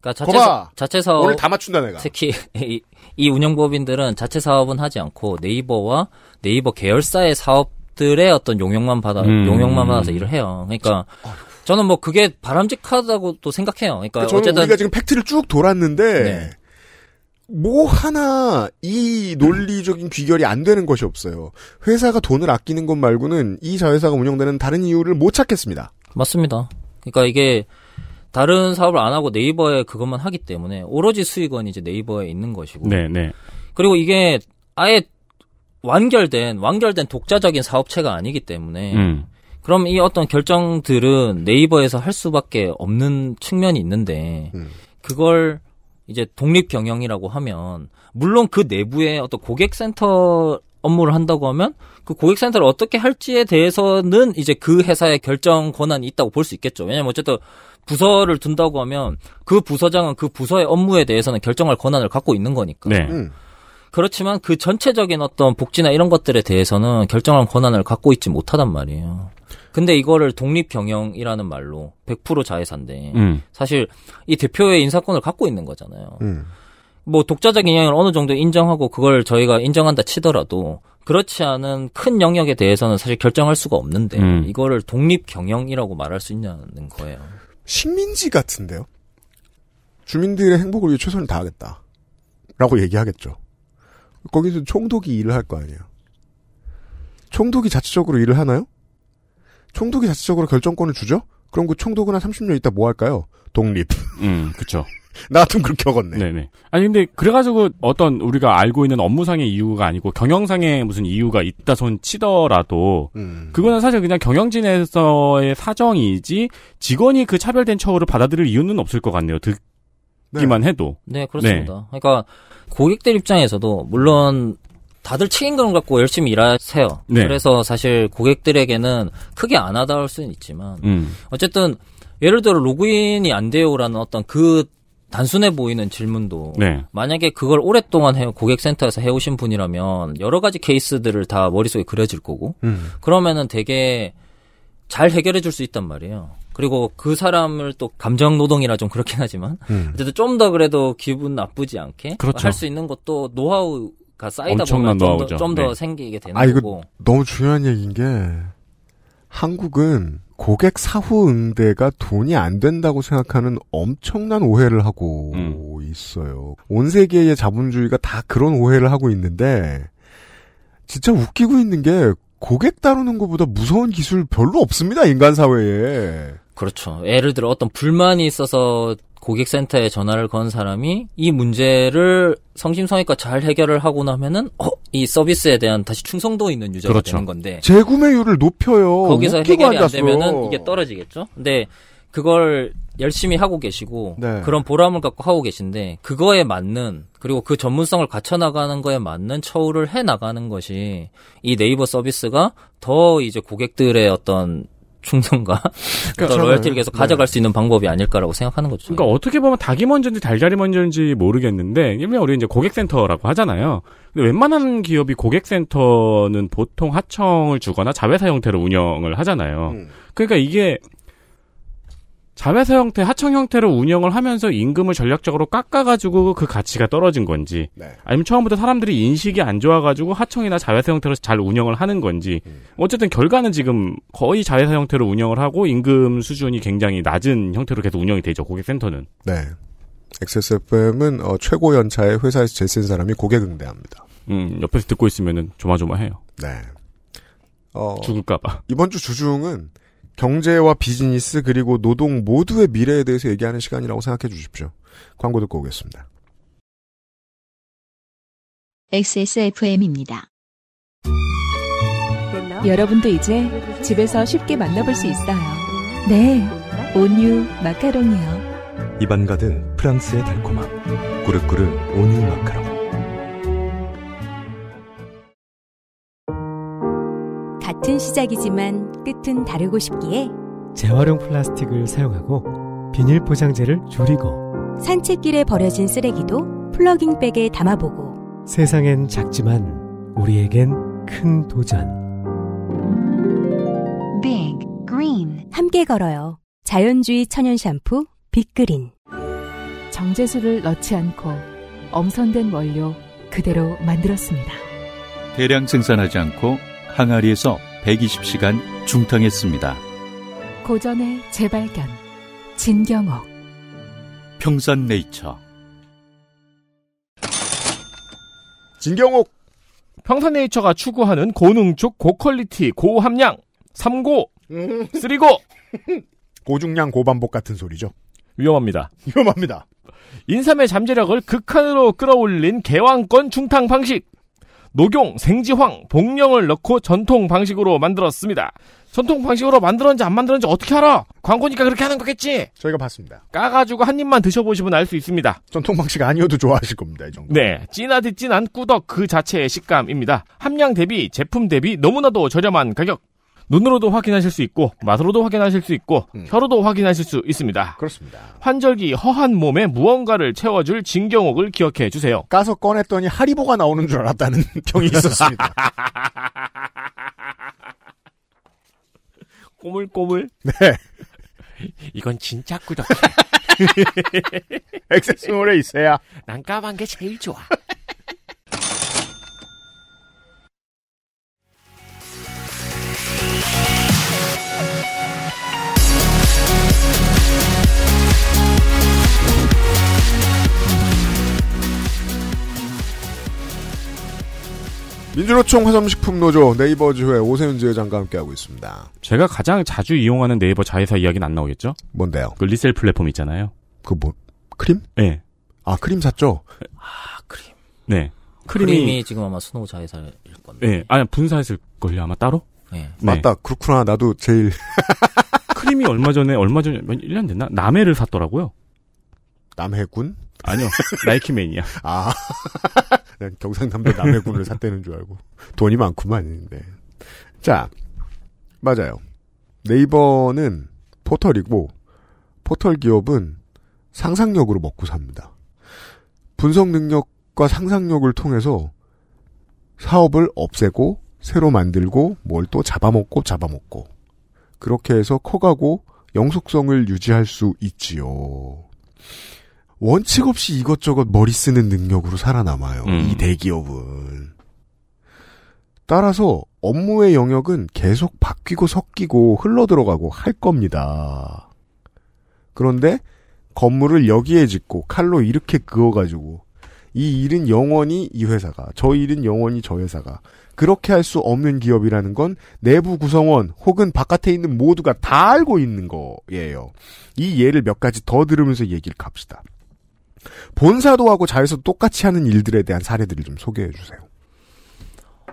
그러니까 자체, 거봐, 자체 사업 오늘 다 맞춘다 내가. 특히 이, 이 운영법인들은 자체 사업은 하지 않고 네이버와 네이버 계열사의 사업들의 어떤 용역만 받아 음. 용역만 받아서 일을 해요. 그러니까. 어 저는 뭐 그게 바람직하다고 또 생각해요. 그러니까 그 어쨌든 우리가 지금 팩트를 쭉 돌았는데 네. 뭐 하나 이 논리적인 귀결이 안 되는 것이 없어요. 회사가 돈을 아끼는 것 말고는 이 자회사가 운영되는 다른 이유를 못 찾겠습니다. 맞습니다. 그러니까 이게 다른 사업을 안 하고 네이버에 그것만 하기 때문에 오로지 수익원이 이제 네이버에 있는 것이고. 네, 네. 그리고 이게 아예 완결된 완결된 독자적인 사업체가 아니기 때문에 음. 그럼 이 어떤 결정들은 네이버에서 할 수밖에 없는 측면이 있는데 음. 그걸 이제 독립 경영이라고 하면 물론 그 내부에 어떤 고객센터 업무를 한다고 하면 그 고객센터를 어떻게 할지에 대해서는 이제 그 회사의 결정 권한이 있다고 볼 수 있겠죠. 왜냐면 어쨌든 부서를 둔다고 하면 그 부서장은 그 부서의 업무에 대해서는 결정할 권한을 갖고 있는 거니까. 네. 음. 그렇지만 그 전체적인 어떤 복지나 이런 것들에 대해서는 결정할 권한을 갖고 있지 못하단 말이에요. 근데 이거를 독립 경영이라는 말로 100% 자회사인데 음. 사실 이 대표의 인사권을 갖고 있는 거잖아요. 음. 뭐 독자적 영향을 어느 정도 인정하고 그걸 저희가 인정한다 치더라도 그렇지 않은 큰 영역에 대해서는 사실 결정할 수가 없는데 음. 이거를 독립 경영이라고 말할 수 있냐는 거예요. 식민지 같은데요. 주민들의 행복을 위해 최선을 다하겠다라고 얘기하겠죠. 거기서 총독이 일을 할 거 아니에요. 총독이 자체적으로 일을 하나요? 총독이 자체적으로 결정권을 주죠? 그럼 그 총독은 한 30년 있다 뭐 할까요? 독립. 음, 그쵸. 나같으 그렇게 하겠네. 네네. 아니, 근데, 그래가지고 어떤 우리가 알고 있는 업무상의 이유가 아니고 경영상의 무슨 이유가 있다 손 치더라도, 음. 그거는 사실 그냥 경영진에서의 사정이지, 직원이 그 차별된 처우를 받아들일 이유는 없을 것 같네요. 듣, 기만 네. 해도. 네, 그렇습니다. 네. 그러니까 고객들 입장에서도 물론 다들 책임감 을 갖고 열심히 일하세요. 네. 그래서 사실 고객들에게는 크게 안 하다할 수는 있지만 음. 어쨌든 예를 들어 로그인이 안 돼요라는 어떤 그 단순해 보이는 질문도 네. 만약에 그걸 오랫동안 해, 고객센터에서 해오신 분이라면 여러 가지 케이스들을 다 머릿속에 그려질 거고 음. 그러면은 되게 잘 해결해 줄 수 있단 말이에요. 그리고 그 사람을 또 감정 노동이라 좀 그렇긴 하지만 음. 어쨌든 좀더 그래도 기분 나쁘지 않게 그렇죠. 할수 있는 것도 노하우가 쌓이다 보면 좀더 좀 네. 생기게 되는 아, 거고. 너무 중요한 얘기인 게 한국은 고객 사후 응대가 돈이 안 된다고 생각하는 엄청난 오해를 하고 음. 있어요. 온 세계의 자본주의가 다 그런 오해를 하고 있는데 진짜 웃기고 있는 게 고객 다루는 것보다 무서운 기술 별로 없습니다. 인간 사회에. 그렇죠. 예를 들어 어떤 불만이 있어서 고객센터에 전화를 건 사람이 이 문제를 성심성의껏 잘 해결을 하고 나면은 어, 이 서비스에 대한 다시 충성도 있는 유저가 그렇죠. 되는 건데 재구매율을 높여요. 거기서 해결이 안, 안 되면은 이게 떨어지겠죠. 근데 그걸 열심히 하고 계시고 네. 그런 보람을 갖고 하고 계신데 그거에 맞는 그리고 그 전문성을 갖춰 나가는 거에 맞는 처우를 해 나가는 것이 이 네이버 서비스가 더 이제 고객들의 어떤 충성과 그러니까 로열티를 계속 네. 가져갈 네. 수 있는 방법이 아닐까라고 생각하는 거죠. 그러니까 어떻게 보면 닭이 먼저인지 달걀이 먼저인지 모르겠는데 일명 우리 이제 고객센터라고 하잖아요. 근데 웬만한 기업이 고객센터는 보통 하청을 주거나 자회사 형태로 운영을 하잖아요. 음. 그러니까 이게 자회사 형태, 하청 형태로 운영을 하면서 임금을 전략적으로 깎아가지고 그 가치가 떨어진 건지, 네. 아니면 처음부터 사람들이 인식이 안 좋아가지고 하청이나 자회사 형태로 잘 운영을 하는 건지, 음. 어쨌든 결과는 지금 거의 자회사 형태로 운영을 하고 임금 수준이 굉장히 낮은 형태로 계속 운영이 되죠, 고객센터는. 네. XSFM은 어, 최고 연차의 회사에서 제일 센 사람이 고객 응대합니다. 음, 옆에서 듣고 있으면 조마조마해요. 네. 어, 죽을까봐. 이번 주 주중은 경제와 비즈니스 그리고 노동 모두의 미래에 대해서 얘기하는 시간이라고 생각해 주십시오. 광고 듣고 오겠습니다. XSFM입니다. 네. 여러분도 이제 집에서 쉽게 만나볼 수 있어요. 네, 온유 마카롱이요. 입안 가득 프랑스의 달콤함. 꾸르꾸르 온유 마카롱. 같은 시작이지만 끝은 다르고 싶기에 재활용 플라스틱을 사용하고 비닐 포장재를 줄이고 산책길에 버려진 쓰레기도 플러깅백에 담아보고 세상엔 작지만 우리에겐 큰 도전 Big Green 함께 걸어요 자연주의 천연 샴푸 빅그린 정제수를 넣지 않고 엄선된 원료 그대로 만들었습니다 대량 생산하지 않고 항아리에서 120시간 중탕했습니다. 고전의 재발견 진경옥 평산네이처 진경옥 평산네이처가 추구하는 고능축 고퀄리티 고함량 3고 음. 쓰고 고중량 고반복 같은 소리죠. 위험합니다. 위험합니다. 인삼의 잠재력을 극한으로 끌어올린 개왕권 중탕 방식. 녹용, 생지황, 복령을 넣고 전통 방식으로 만들었습니다. 전통 방식으로 만들었는지 안 만들었는지 어떻게 알아? 광고니까 그렇게 하는 거겠지? 저희가 봤습니다. 까가지고 한 입만 드셔보시면 알 수 있습니다. 전통 방식 아니어도 좋아하실 겁니다, 이 정도. 네. 진하듯 진한 꾸덕 그 자체의 식감입니다. 함량 대비, 제품 대비 너무나도 저렴한 가격. 눈으로도 확인하실 수 있고 맛으로도 확인하실 수 있고 음. 혀로도 확인하실 수 있습니다. 그렇습니다. 환절기 허한 몸에 무언가를 채워줄 진경옥을 기억해 주세요. 까서 꺼냈더니 하리보가 나오는 줄 알았다는 경이 있었습니다. 꼬물꼬물. 네. 이건 진짜 꾸덕 액세스몰에 있어야. 난 까만 게 제일 좋아. 민주노총 화성식품노조 네이버지회 오세훈 지회장과 함께하고 있습니다. 제가 가장 자주 이용하는 네이버 자회사 이야기는 안 나오겠죠? 뭔데요? 그 리셀 플랫폼 있잖아요. 그 뭐, 크림? 네. 아, 크림 샀죠? 아, 크림. 네. 크림이, 크림이 지금 아마 스노우 자회사일 건데. 네. 아니, 분사했을걸요. 아마 따로? 네. 맞다. 네. 그렇구나. 나도 제일. 크림이 얼마 전에, 얼마 전에, 1년 됐나? 남해를 샀더라고요. 남해군? 아니요. 나이키 매니아. 아. 난 경상남도 남해군을 샀다는 줄 알고 돈이 많구만 했는데 자 맞아요 네이버는 포털이고 포털 기업은 상상력으로 먹고 삽니다 분석 능력과 상상력을 통해서 사업을 없애고 새로 만들고 뭘 또 잡아먹고 잡아먹고 그렇게 해서 커가고 영속성을 유지할 수 있지요. 원칙 없이 이것저것 머리 쓰는 능력으로 살아남아요. 음. 이 대기업은. 따라서 업무의 영역은 계속 바뀌고 섞이고 흘러들어가고 할 겁니다. 그런데 건물을 여기에 짓고 칼로 이렇게 그어가지고 이 일은 영원히 이 회사가 저 일은 영원히 저 회사가 그렇게 할 수 없는 기업이라는 건 내부 구성원 혹은 바깥에 있는 모두가 다 알고 있는 거예요. 이 예를 몇 가지 더 들으면서 얘기를 갑시다. 본사도하고 자회사도 똑같이 하는 일들에 대한 사례들을 좀 소개해 주세요.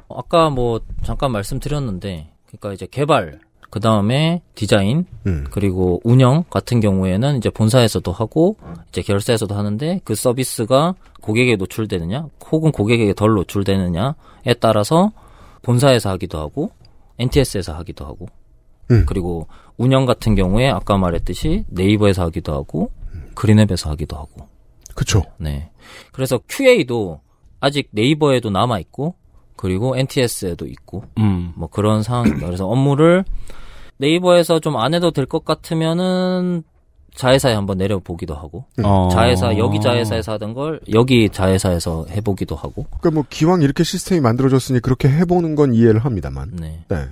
아까 뭐 잠깐 말씀드렸는데, 그러니까 이제 개발, 그 다음에 디자인, 음. 그리고 운영 같은 경우에는 이제 본사에서도 하고, 이제 결사에서도 하는데 그 서비스가 고객에 노출되느냐, 혹은 고객에게 덜 노출되느냐에 따라서 본사에서 하기도 하고, NTS에서 하기도 하고, 음. 그리고 운영 같은 경우에 아까 말했듯이 네이버에서 하기도 하고, 그린앱에서 하기도 하고, 그렇죠. 네. 그래서 QA도 아직 네이버에도 남아 있고 그리고 NTS에도 있고 음. 뭐 그런 상황입니다. 그래서 업무를 네이버에서 좀 안 해도 될 것 같으면은 자회사에 한번 내려보기도 하고 네. 어. 자회사 여기 자회사에서 하던 걸 여기 자회사에서 해보기도 하고 그러니까 뭐 기왕 이렇게 시스템이 만들어졌으니 그렇게 해보는 건 이해를 합니다만 네. 네.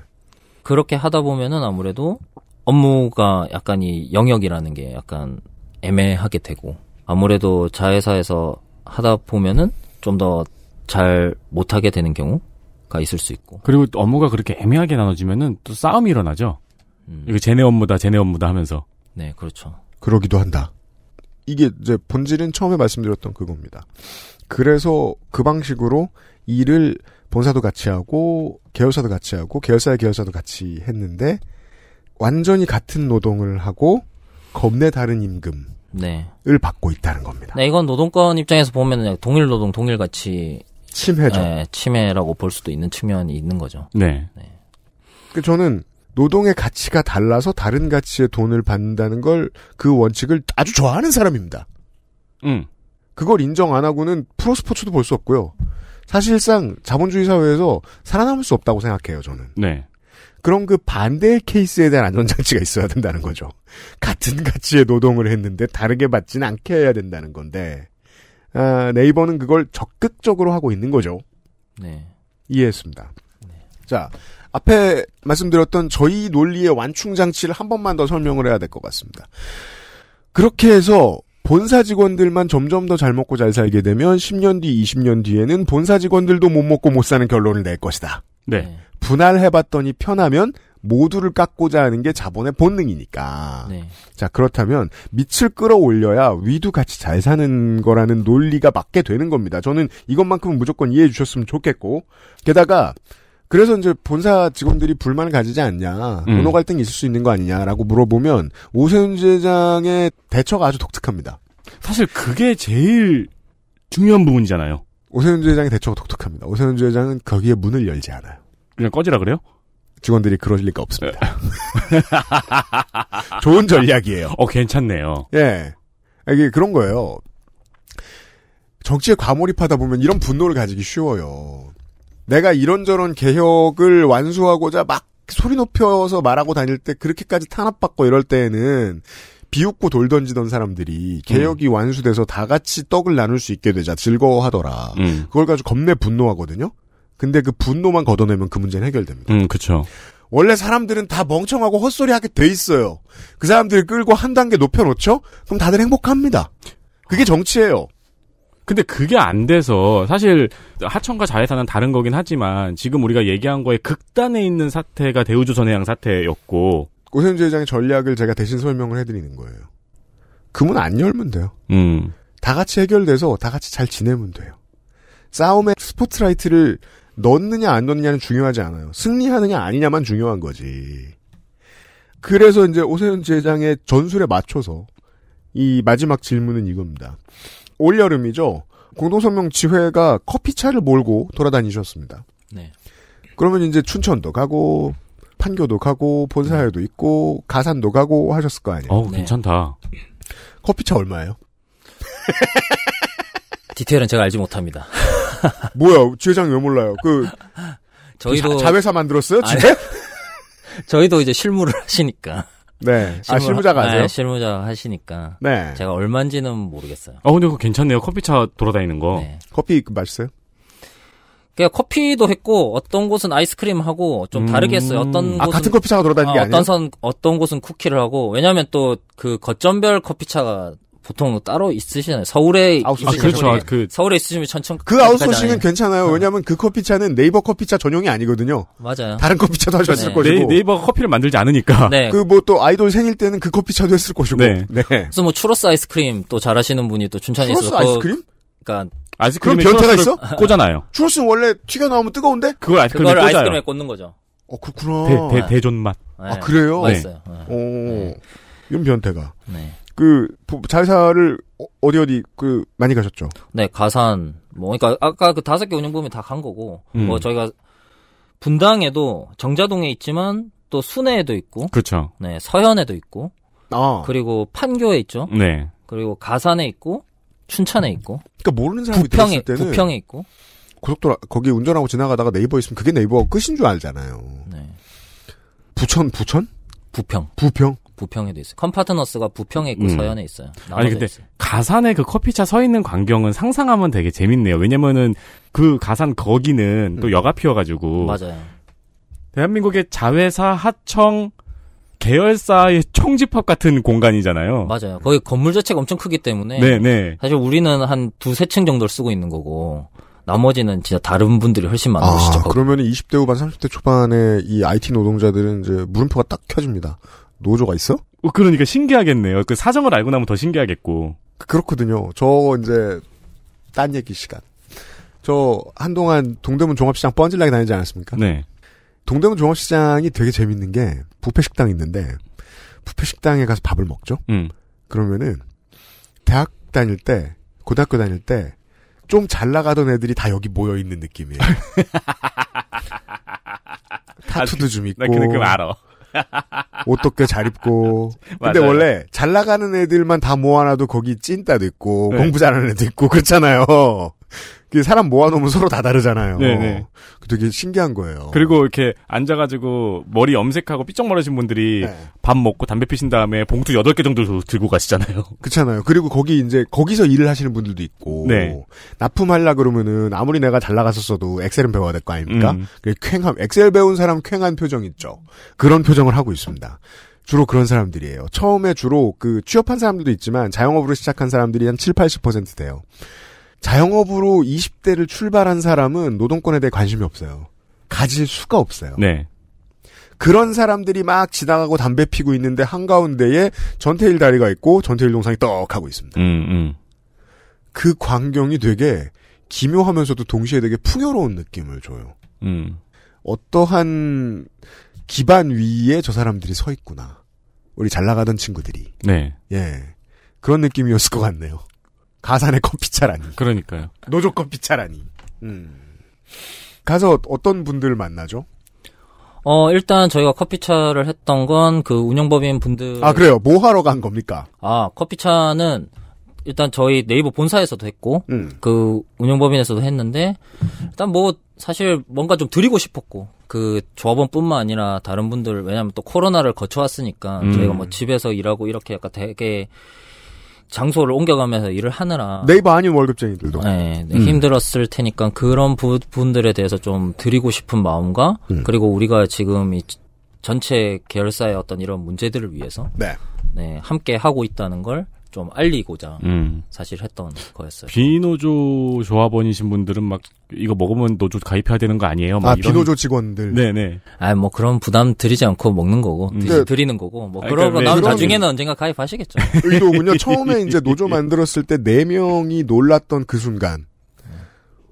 그렇게 하다 보면은 아무래도 업무가 약간 이 영역이라는 게 약간 애매하게 되고 아무래도 자회사에서 하다 보면은 좀 더 잘 못하게 되는 경우가 있을 수 있고. 그리고 업무가 그렇게 애매하게 나눠지면은 또 싸움이 일어나죠. 음. 이거 쟤네 업무다, 쟤네 업무다 하면서. 네, 그렇죠. 그러기도 한다. 이게 이제 본질은 처음에 말씀드렸던 그겁니다. 그래서 그 방식으로 일을 본사도 같이 하고 계열사도 같이 하고 계열사의 계열사도 같이 했는데 완전히 같은 노동을 하고 겁내 다른 임금 네.을 받고 있다는 겁니다. 네, 이건 노동권 입장에서 보면 동일 노동, 동일 가치 침해죠. 네, 침해라고 볼 수도 있는 측면이 있는 거죠. 네. 네. 그 저는 노동의 가치가 달라서 다른 가치의 돈을 받는다는 걸 그 원칙을 아주 좋아하는 사람입니다. 음. 그걸 인정 안 하고는 프로스포츠도 볼 수 없고요. 사실상 자본주의 사회에서 살아남을 수 없다고 생각해요, 저는. 네. 그럼그 반대의 케이스에 대한 안전장치가 있어야 된다는 거죠. 같은 가치의 노동을 했는데 다르게 받진 않게 해야 된다는 건데 아, 네이버는 그걸 적극적으로 하고 있는 거죠. 네. 이해했습니다. 네. 자, 앞에 말씀드렸던 저희 논리의 완충장치를 한 번만 더 설명을 해야 될 것 같습니다. 그렇게 해서 본사 직원들만 점점 더 잘 먹고 잘 살게 되면 10년 뒤, 20년 뒤에는 본사 직원들도 못 먹고 못 사는 결론을 낼 것이다. 네. 네. 분할해봤더니 편하면 모두를 깎고자 하는 게 자본의 본능이니까. 네. 자, 그렇다면 밑을 끌어올려야 위도 같이 잘 사는 거라는 논리가 맞게 되는 겁니다. 저는 이것만큼은 무조건 이해해 주셨으면 좋겠고. 게다가 그래서 이제 본사 직원들이 불만을 가지지 않냐, 음. 언어 갈등이 있을 수 있는 거 아니냐라고 물어보면 오세훈 지회장의 대처가 아주 독특합니다. 사실 그게 제일 중요한 부분이잖아요. 오세훈 주회장의 대처가 독특합니다. 오세훈 주회장은 거기에 문을 열지 않아요. 그냥 꺼지라 그래요? 직원들이 그러실 리가 없습니다. 좋은 전략이에요. 어, 괜찮네요. 예. 아, 이게 그런 거예요. 정치에 과몰입하다 보면 이런 분노를 가지기 쉬워요. 내가 이런저런 개혁을 완수하고자 막 소리 높여서 말하고 다닐 때 그렇게까지 탄압받고 이럴 때에는 비웃고 돌 던지던 사람들이 개혁이 음. 완수돼서 다 같이 떡을 나눌 수 있게 되자 즐거워하더라. 음. 그걸 가지고 겁내 분노하거든요. 근데 그 분노만 걷어내면 그 문제는 해결됩니다. 음, 그렇죠. 원래 사람들은 다 멍청하고 헛소리하게 돼 있어요. 그 사람들을 끌고 한 단계 높여놓죠? 그럼 다들 행복합니다. 그게 정치예요. 근데 그게 안 돼서 사실 하청과 자회사는 다른 거긴 하지만 지금 우리가 얘기한 거에 극단에 있는 사태가 대우조선해양 사태였고 오세훈 회장의 전략을 제가 대신 설명을 해드리는 거예요. 그 문 안 열면 돼요. 음. 다 같이 해결돼서 다 같이 잘 지내면 돼요. 싸움에 스포트라이트를 넣느냐 안 넣느냐는 중요하지 않아요. 승리하느냐 아니냐만 중요한 거지. 그래서 이제 오세훈 회장의 전술에 맞춰서 이 마지막 질문은 이겁니다. 올여름이죠. 공동선명 지회가 커피차를 몰고 돌아다니셨습니다. 네. 그러면 이제 춘천도 가고 판교도 가고 본사에도 있고 가산도 가고 하셨을 거 아니에요. 어, 괜찮다. 커피차 얼마예요? 디테일은 제가 알지 못합니다. 뭐야, 주회장 왜 몰라요? 그 저희도 자, 회사 만들었어요, 집에? 저희도 이제 실무를 하시니까. 네. 실무, 아, 실무자가 아세요? 네, 실무자 하시니까. 네. 제가 얼마인지는 모르겠어요. 아, 근데 그거 괜찮네요. 커피차 돌아다니는 거. 네. 커피 그 맛있어요? 그냥 커피도 했고 어떤 곳은 아이스크림 하고 좀 다르게 했어요. 음. 어떤 아, 곳은 같은 커피차가 돌아다니는 어, 게 아, 어떤 아니에요? 선 어떤 곳은 쿠키를 하고 왜냐하면 또그 거점별 커피차가 보통 따로 있으시잖아요. 서울에 아웃소싱. 있으신 그렇죠. 아, 그렇죠. 그- 서울에 있으신 분 천천 그 아웃소싱은 괜찮아요. 어. 왜냐면 하그 커피차는 네이버 커피차 전용이 아니거든요. 맞아요. 다른 커피차도 하셨을 네. 네, 것이고. 네이버가 커피를 만들지 않으니까. 네. 그 뭐 또 아이돌 생일 때는 그 커피차도 했을 것이고. 네. 네. 그래서 뭐 추러스 아이스크림 또 잘하시는 분이 또 춘천에 있어서 프로스 아이스크림? 그러니까 아이스크림 그런 변태가 있어? 꽂아놔요. 추러스는 원래 튀겨 나오면 뜨거운데? 그걸 아이스크림에 그걸 꽂아요. 아이스크림에 꽂는 거죠. 어 그렇구나. 대, 대, 대존 맛. 네. 아 그래요? 맛있어요. 네. 오, 어. 윤 변태가. 네. 그 자회사를 어, 어디 어디 그 많이 가셨죠? 네, 가산. 뭐그니까 아까 그 다섯 개 운영부문 다간 거고. 음. 뭐 저희가 분당에도 정자동에 있지만 또 순회에도 있고. 그렇죠. 네, 서현에도 있고. 아. 그리고 판교에 있죠. 네. 그리고 가산에 있고 춘천에 있고. 그러니까 모르는 사람이 부평에, 때는 부평에 있고. 고속도로 거기 운전하고 지나가다가 네이버 있으면 그게 네이버 끝인 줄 알잖아요. 네. 부천 부천? 부평. 부평. 부평에도 있어요. 컴파트너스가 부평에 있고 음. 서현에 있어요. 아니 근데 있어요. 가산에 그 커피차 서 있는 광경은 상상하면 되게 재밌네요. 왜냐면은 그 가산 거기는 음. 또 여가 피어가지고 맞아요. 대한민국의 자회사, 하청, 계열사의 총집합 같은 공간이잖아요. 맞아요. 거기 건물 자체가 엄청 크기 때문에 네네. 네. 사실 우리는 한 두세 층 정도를 쓰고 있는 거고 나머지는 진짜 다른 분들이 훨씬 많으시죠. 아, 그러면 20대 후반, 30대 초반에 이 IT 노동자들은 이제 물음표가 딱 켜집니다. 노조가 있어? 어, 그러니까 신기하겠네요. 그 사정을 알고 나면 더 신기하겠고. 그렇거든요. 저 이제 딴 얘기 시간. 저 한동안 동대문 종합시장 뻔질나게 다니지 않았습니까? 네. 동대문 종합시장이 되게 재밌는 게부패 식당 있는데 부패 식당에 가서 밥을 먹죠. 음. 그러면은 대학 다닐 때 고등학교 다닐 때 좀 잘 나가던 애들이 다 여기 모여 있는 느낌이에요. 아, 타투도 좀 그 있고. 나그 느낌 알아. 옷도 꽤 잘 입고. 근데 원래 잘 나가는 애들만 다 모아놔도 거기 찐따도 있고 네. 공부 잘하는 애도 있고 그렇잖아요. 그 사람 모아놓으면 서로 다 다르잖아요. 네네. 네. 그 되게 신기한 거예요. 그리고 이렇게 앉아가지고 머리 염색하고 삐쩍마르신 분들이 네. 밥 먹고 담배 피신 다음에 봉투 8개 정도 들고 가시잖아요. 그렇잖아요. 그리고 거기 이제 거기서 일을 하시는 분들도 있고 네. 납품하려 그러면은 아무리 내가 잘 나갔었어도 엑셀은 배워야 될 거 아닙니까? 음. 그 쾌함 엑셀 배운 사람 쾌한 표정 있죠. 그런 표정을 하고 있습니다. 주로 그런 사람들이에요. 처음에 주로 그 취업한 사람들도 있지만 자영업으로 시작한 사람들이 한 7, 80% 돼요. 자영업으로 20대를 출발한 사람은 노동권에 대해 관심이 없어요. 가질 수가 없어요. 네. 그런 사람들이 막 지나가고 담배 피고 있는데 한가운데에 전태일 다리가 있고 전태일 동상이 떡 하고 있습니다. 음, 음. 그 광경이 되게 기묘하면서도 동시에 되게 풍요로운 느낌을 줘요. 음. 어떠한 기반 위에 저 사람들이 서 있구나. 우리 잘 나가던 친구들이. 네. 예. 그런 느낌이었을 것 같네요. 가산의 커피차라니. 그러니까요. 노조 커피차라니. 음. 가서 어, 어떤 분들 만나죠? 어, 일단 저희가 커피차를 했던 건 그 운영법인 분들. 아, 그래요. 뭐 하러 간 겁니까? 아, 커피차는 일단 저희 네이버 본사에서도 했고, 음. 그 운영법인에서도 했는데, 일단 뭐 사실 뭔가 좀 드리고 싶었고, 그 조합원뿐만 아니라 다른 분들, 왜냐면 또 코로나를 거쳐왔으니까, 음. 저희가 뭐 집에서 일하고 이렇게 약간 되게 장소를 옮겨가면서 일을 하느라 네이버 아닌 월급쟁이들도 네, 네, 음. 힘들었을 테니까 그런 부분들에 대해서 좀 드리고 싶은 마음과 음. 그리고 우리가 지금 이 전체 계열사의 어떤 이런 문제들을 위해서 네. 네, 함께 하고 있다는 걸좀 알리고자 음. 사실 했던 거였어요. 비노조 조합원이신 분들은 막 이거 먹으면 노조 가입해야 되는 거 아니에요? 막 아, 이런... 비노조 직원들. 네네. 아, 뭐 그런 부담 드리지 않고 먹는 거고, 음. 네. 드리는 거고, 뭐 그러고 그러니까, 네. 나중에는 언젠가 가입하시겠죠. 의도군요. 처음에 이제 노조 만들었을 때 네 명이 놀랐던 그 순간.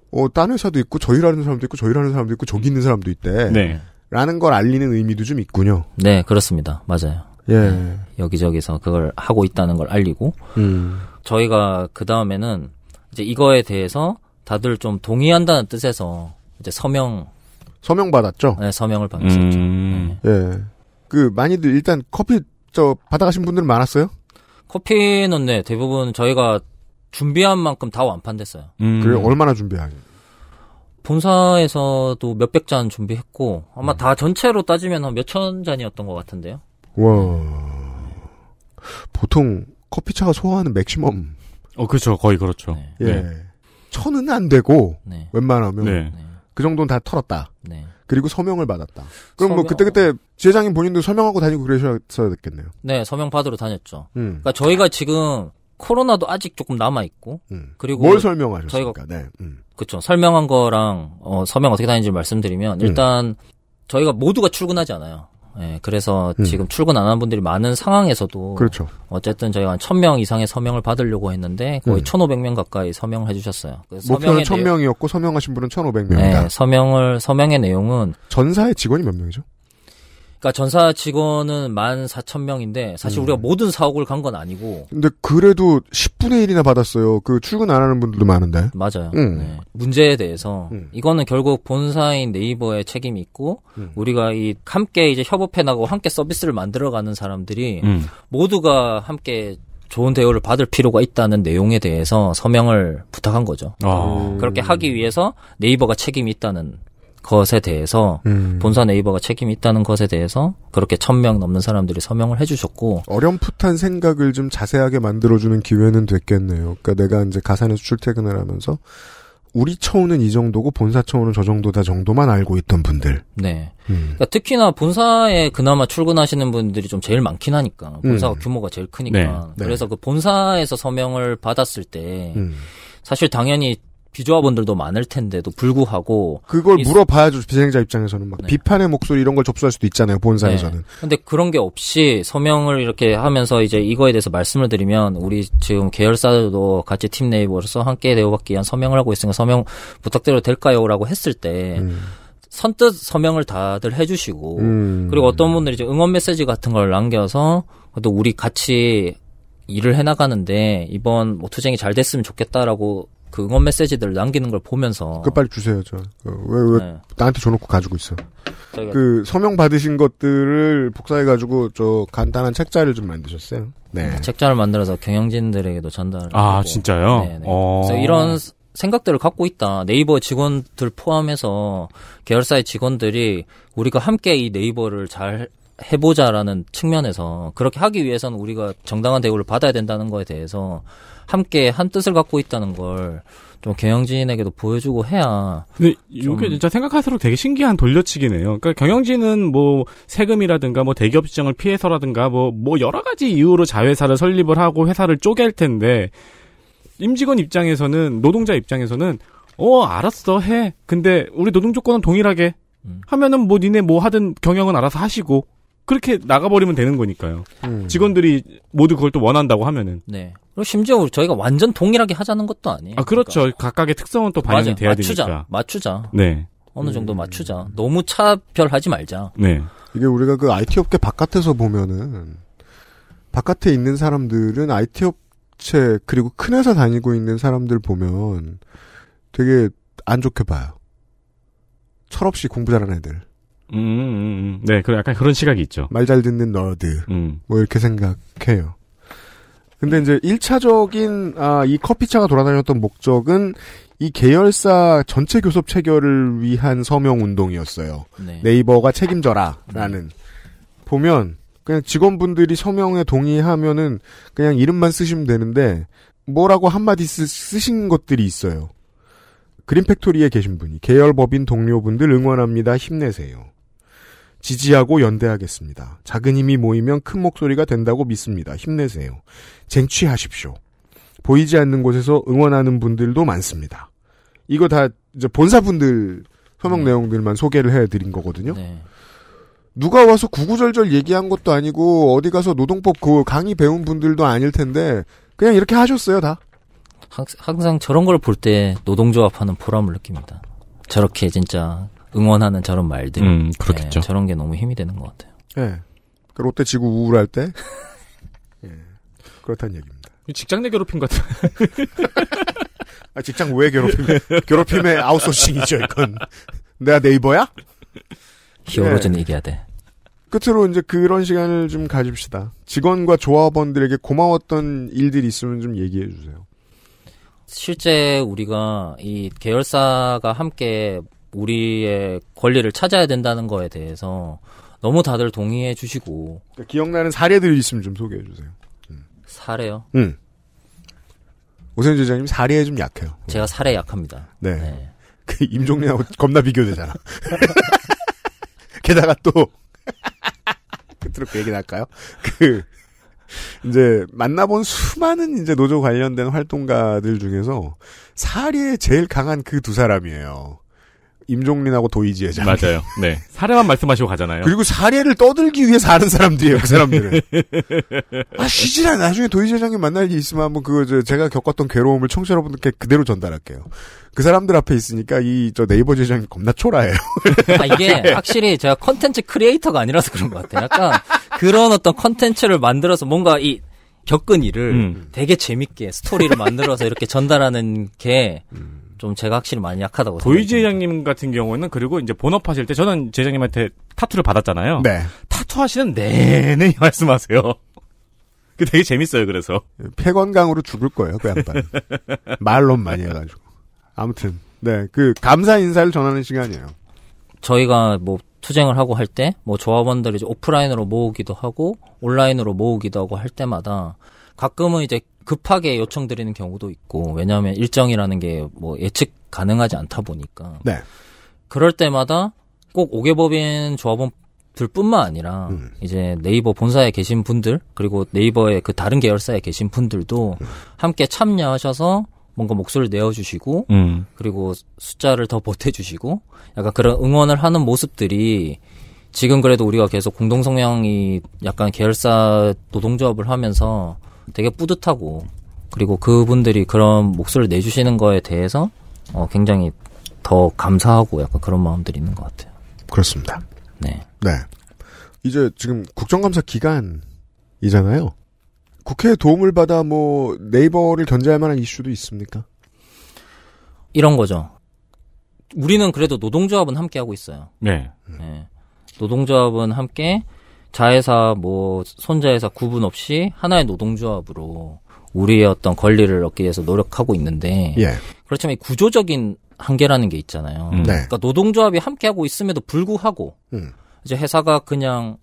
어, 딴 회사도 있고, 저희라는 사람도 있고, 저희라는 사람도 있고, 저기 있는 사람도 있대. 네. 라는 걸 알리는 의미도 좀 있군요. 네, 그렇습니다. 맞아요. 예. 네, 여기저기서 그걸 하고 있다는 걸 알리고 음. 저희가 그 다음에는 이제 이거에 대해서 다들 좀 동의한다는 뜻에서 이제 서명 서명 받았죠. 네, 서명을 받았었죠. 음. 네. 예. 그 많이들 일단 커피 저 받아가신 분들은 많았어요? 커피는 네 대부분 저희가 준비한 만큼 다 완판됐어요. 음. 그래 얼마나 준비한? 본사에서도 몇백 잔 준비했고 아마 음. 다 전체로 따지면 한몇천 잔이었던 것 같은데요. 와. 보통 커피차가 소화하는 맥시멈. 어, 그렇죠. 거의 그렇죠. 네. 예. 네. 천은 안 되고 네. 웬만하면 네. 그 정도는 다 털었다. 네. 그리고 서명을 받았다. 그럼 뭐 서명... 뭐 그때그때 지회장님 본인도 서명하고 다니고 그러셔야 됐겠네요. 네, 서명 받으러 다녔죠. 음. 그러니까 저희가 지금 코로나도 아직 조금 남아 있고 음. 그리고 뭘 설명하셨습니까? 저희가 네. 음. 그렇죠. 설명한 거랑 어, 서명 어떻게 다니는지 말씀드리면 음. 일단 저희가 모두가 출근하지 않아요. 예, 그래서 음. 지금 출근 안 한 분들이 많은 상황에서도 그렇죠. 어쨌든 저희가 한 1000명 이상의 서명을 받으려고 했는데 거의 음. 1500명 가까이 서명을 해 주셨어요. 그 목표는 1000명이었고 서명하신 분은 1500명이다. 예, 서명을 서명의 내용은 전사의 직원이 몇 명이죠? 그러니까 전사 직원은 만0 0 명인데 사실 음. 우리가 모든 사옥을 간 건 아니고. 근데 그래도 10분의 1이나 받았어요. 그 출근 안 하는 분들도 많은데. 맞아요. 음. 네. 문제에 대해서 음. 이거는 결국 본사인 네이버의 책임이 있고 음. 우리가 이 함께 이제 협업해 나가고 함께 서비스를 만들어가는 사람들이 음. 모두가 함께 좋은 대우를 받을 필요가 있다는 내용에 대해서 서명을 부탁한 거죠. 아. 그렇게 하기 위해서 네이버가 책임이 있다는 것에 대해서 음. 본사 네이버가 책임이 있다는 것에 대해서 그렇게 천 명 넘는 사람들이 서명을 해주셨고 어렴풋한 생각을 좀 자세하게 만들어주는 기회는 됐겠네요. 그러니까 내가 이제 가산에서 출퇴근을 하면서 우리 처우는 이 정도고 본사 처우는 저 정도다 정도만 알고 있던 분들. 네. 음. 그러니까 특히나 본사에 그나마 출근하시는 분들이 좀 제일 많긴 하니까 본사가 음. 규모가 제일 크니까 네. 네. 그래서 그 본사에서 서명을 받았을 때 음. 사실 당연히 비조합원들도 많을 텐데도 불구하고 그걸 물어봐야죠 비행자 입장에서는 막 네. 비판의 목소리 이런 걸 접수할 수도 있잖아요 본사에서는. 네. 근데 그런 게 없이 서명을 이렇게 하면서 이제 이거에 대해서 말씀을 드리면 우리 지금 계열사들도 같이 팀 네이버로서 함께 대우받기 위한 서명을 하고 있으니까 서명 부탁드려도 될까요?라고 했을 때. 음. 선뜻 서명을 다들 해주시고 음. 그리고 어떤 분들이 이제 응원 메시지 같은 걸 남겨서 또 우리 같이 일을 해나가는데 이번 뭐 투쟁이 잘 됐으면 좋겠다라고 그 응원 메시지들 남기는 걸 보면서 그 빨리 주세요 저왜왜 그, 네. 나한테 줘놓고 가지고 있어 그 서명 받으신 것들을 복사해 가지고 저 간단한 책자를 좀 만드셨어요 네 아, 책자를 만들어서 경영진들에게도 전달을 아 하고. 진짜요 네, 네. 어... 그래서 이런 생각들을 갖고 있다. 네이버 직원들 포함해서 계열사의 직원들이 우리가 함께 이 네이버를 잘 해보자라는 측면에서 그렇게 하기 위해서는 우리가 정당한 대우를 받아야 된다는 거에 대해서 함께 한 뜻을 갖고 있다는 걸 좀 경영진에게도 보여주고 해야. 근데 이게 진짜 생각할수록 되게 신기한 돌려치기네요. 그러니까 경영진은 뭐 세금이라든가 뭐 대기업 시장을 피해서라든가 뭐뭐 뭐 여러 가지 이유로 자회사를 설립을 하고 회사를 쪼갤 텐데 임직원 입장에서는 노동자 입장에서는 어 알았어 해. 근데 우리 노동 조건은 동일하게 음. 하면은 뭐 니네 뭐 하든 경영은 알아서 하시고 그렇게 나가버리면 되는 거니까요. 음. 직원들이 모두 그걸 또 원한다고 하면은. 네. 그리고 심지어 저희가 완전 동일하게 하자는 것도 아니에요. 아 그렇죠. 그러니까. 각각의 특성은 또 반영이 맞아. 돼야 맞추자. 되니까. 맞추자. 네. 어느 정도 음. 맞추자. 너무 차별하지 말자. 네. 이게 우리가 그 IT 업계 바깥에서 보면은 바깥에 있는 사람들은 IT 업체 그리고 큰 회사 다니고 있는 사람들 보면 되게 안 좋게 봐요. 철없이 공부 잘하는 애들. 음, 음, 음, 네, 그 약간 그런 시각이 있죠. 말 잘 듣는 너드. 음. 뭐 이렇게 생각해요. 근데 이제 1차적인 아, 이 커피차가 돌아다녔던 목적은 이 계열사 전체 교섭 체결을 위한 서명 운동이었어요. 네. 이버가 책임져라라는 보면 그냥 직원분들이 서명에 동의하면은 그냥 이름만 쓰시면 되는데 뭐라고 한마디 쓰, 쓰신 것들이 있어요. 그린팩토리에 계신 분이 계열법인 동료분들 응원합니다. 힘내세요. 지지하고 연대하겠습니다. 작은 힘이 모이면 큰 목소리가 된다고 믿습니다. 힘내세요. 쟁취하십시오. 보이지 않는 곳에서 응원하는 분들도 많습니다. 이거 다 이제 본사분들 서명 네. 내용들만 소개를 해드린 거거든요. 네. 누가 와서 구구절절 얘기한 것도 아니고 어디 가서 노동법 그 강의 배운 분들도 아닐 텐데 그냥 이렇게 하셨어요 다. 항상 저런 걸 볼 때 노동조합하는 보람을 느낍니다. 저렇게 진짜 응원하는 저런 말들. 음, 그렇겠죠. 네, 저런 게 너무 힘이 되는 것 같아요. 예. 네. 그 롯데 지구 우울할 때. 예. 그렇다는 얘기입니다. 직장 내 괴롭힘 같아 아, 직장 왜 괴롭힘. 괴롭힘의 아웃소싱이죠, 이건. 내가 네이버야? 히어로전 네. 예. 얘기해야 돼. 끝으로 이제 그런 시간을 좀 가집시다. 직원과 조합원들에게 고마웠던 일들이 있으면 좀 얘기해 주세요. 실제 우리가 이 계열사가 함께 우리의 권리를 찾아야 된다는 거에 대해서 너무 다들 동의해 주시고 그러니까 기억나는 사례들이 있으면 좀 소개해 주세요. 음. 사례요? 음. 오세훈 지장님 사례에 좀 약해요. 음. 제가 사례 약합니다. 네. 네. 그 임종민하고 겁나 비교되잖아. 게다가 또그으로그 얘기 할까요? 그 이제 만나본 수많은 이제 노조 관련된 활동가들 중에서 사례에 제일 강한 그 두 사람이에요. 임종민하고 도이지 회장. 맞아요. 네. 사례만 말씀하시고 가잖아요. 그리고 사례를 떠들기 위해 사는 사람들이에요, 그 사람들은. 아, 쉬지 않아. 나중에 도이지 회장님 만날 일이 있으면 한번 그거, 제가 겪었던 괴로움을 청취자 여러분들께 그대로 전달할게요. 그 사람들 앞에 있으니까 이, 저 네이버 재장이 겁나 초라해요. 아, 이게 확실히 제가 컨텐츠 크리에이터가 아니라서 그런 것 같아요. 약간 그런 어떤 컨텐츠를 만들어서 뭔가 이, 겪은 일을 음. 되게 재밌게 스토리를 만들어서 이렇게 전달하는 게 음. 좀 제가 확실히 많이 약하다고 보이지 회장님 같은 경우는 그리고 이제 본업하실 때 저는 제장님한테 타투를 받았잖아요. 네. 타투 하시는 내내 말씀하세요. 그 되게 재밌어요. 그래서 폐건강으로 죽을 거예요. 그 양반 말론 많이 해가지고 아무튼 네그 감사 인사를 전하는 시간이에요. 저희가 뭐 투쟁을 하고 할 때 뭐 조합원들이 이제 오프라인으로 모으기도 하고 온라인으로 모으기도 하고 할 때마다 가끔은 이제 급하게 요청드리는 경우도 있고 왜냐하면 일정이라는 게 뭐 예측 가능하지 않다 보니까 네. 그럴 때마다 꼭 오개법인 조합원들뿐만 아니라 음. 이제 네이버 본사에 계신 분들 그리고 네이버의 그 다른 계열사에 계신 분들도 음. 함께 참여하셔서 뭔가 목소리를 내어주시고 음. 그리고 숫자를 더 보태주시고 약간 그런 응원을 하는 모습들이 지금 그래도 우리가 계속 공동성명이 약간 계열사 노동조합을 하면서 되게 뿌듯하고 그리고 그분들이 그런 목소리를 내주시는 거에 대해서 어, 굉장히 더 감사하고 약간 그런 마음들이 있는 것 같아요. 그렇습니다. 네. 네. 이제 지금 국정감사 기간이잖아요. 국회 도움을 받아 뭐 네이버를 견제할 만한 이슈도 있습니까? 이런 거죠. 우리는 그래도 노동조합은 함께 하고 있어요. 네. 네. 노동조합은 함께 자회사 뭐 손자회사 구분 없이 하나의 노동조합으로 우리의 어떤 권리를 얻기 위해서 노력하고 있는데 예. 그렇지만 구조적인 한계라는 게 있잖아요. 음. 네. 그러니까 노동조합이 함께하고 있음에도 불구하고 음. 이제 회사가 그냥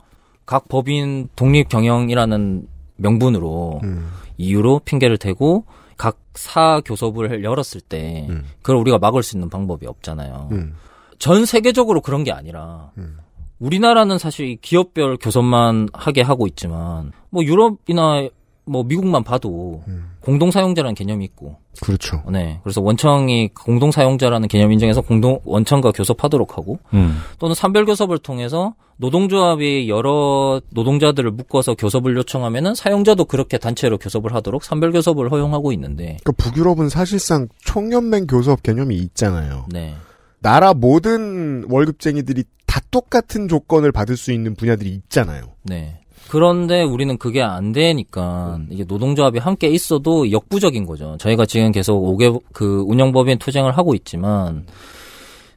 각 법인 독립 경영이라는 명분으로 음. 이유로 핑계를 대고 각 사 교섭을 열었을 때 음. 그걸 우리가 막을 수 있는 방법이 없잖아요. 음. 전 세계적으로 그런 게 아니라 음. 우리나라는 사실 기업별 교섭만 하게 하고 있지만 뭐 유럽이나 뭐 미국만 봐도 음. 공동 사용자라는 개념이 있고 그렇죠. 어, 네, 그래서 원청이 공동 사용자라는 개념 인정해서 공동 원청과 교섭하도록 하고 음. 또는 산별 교섭을 통해서 노동조합이 여러 노동자들을 묶어서 교섭을 요청하면은 사용자도 그렇게 단체로 교섭을 하도록 산별 교섭을 허용하고 있는데. 그러니까 북유럽은 사실상 총연맹 교섭 개념이 있잖아요. 네. 나라 모든 월급쟁이들이 다 똑같은 조건을 받을 수 있는 분야들이 있잖아요. 네. 그런데 우리는 그게 안 되니까 이게 노동조합이 함께 있어도 역부족인 거죠. 저희가 지금 계속 5개 그 운영법인 투쟁을 하고 있지만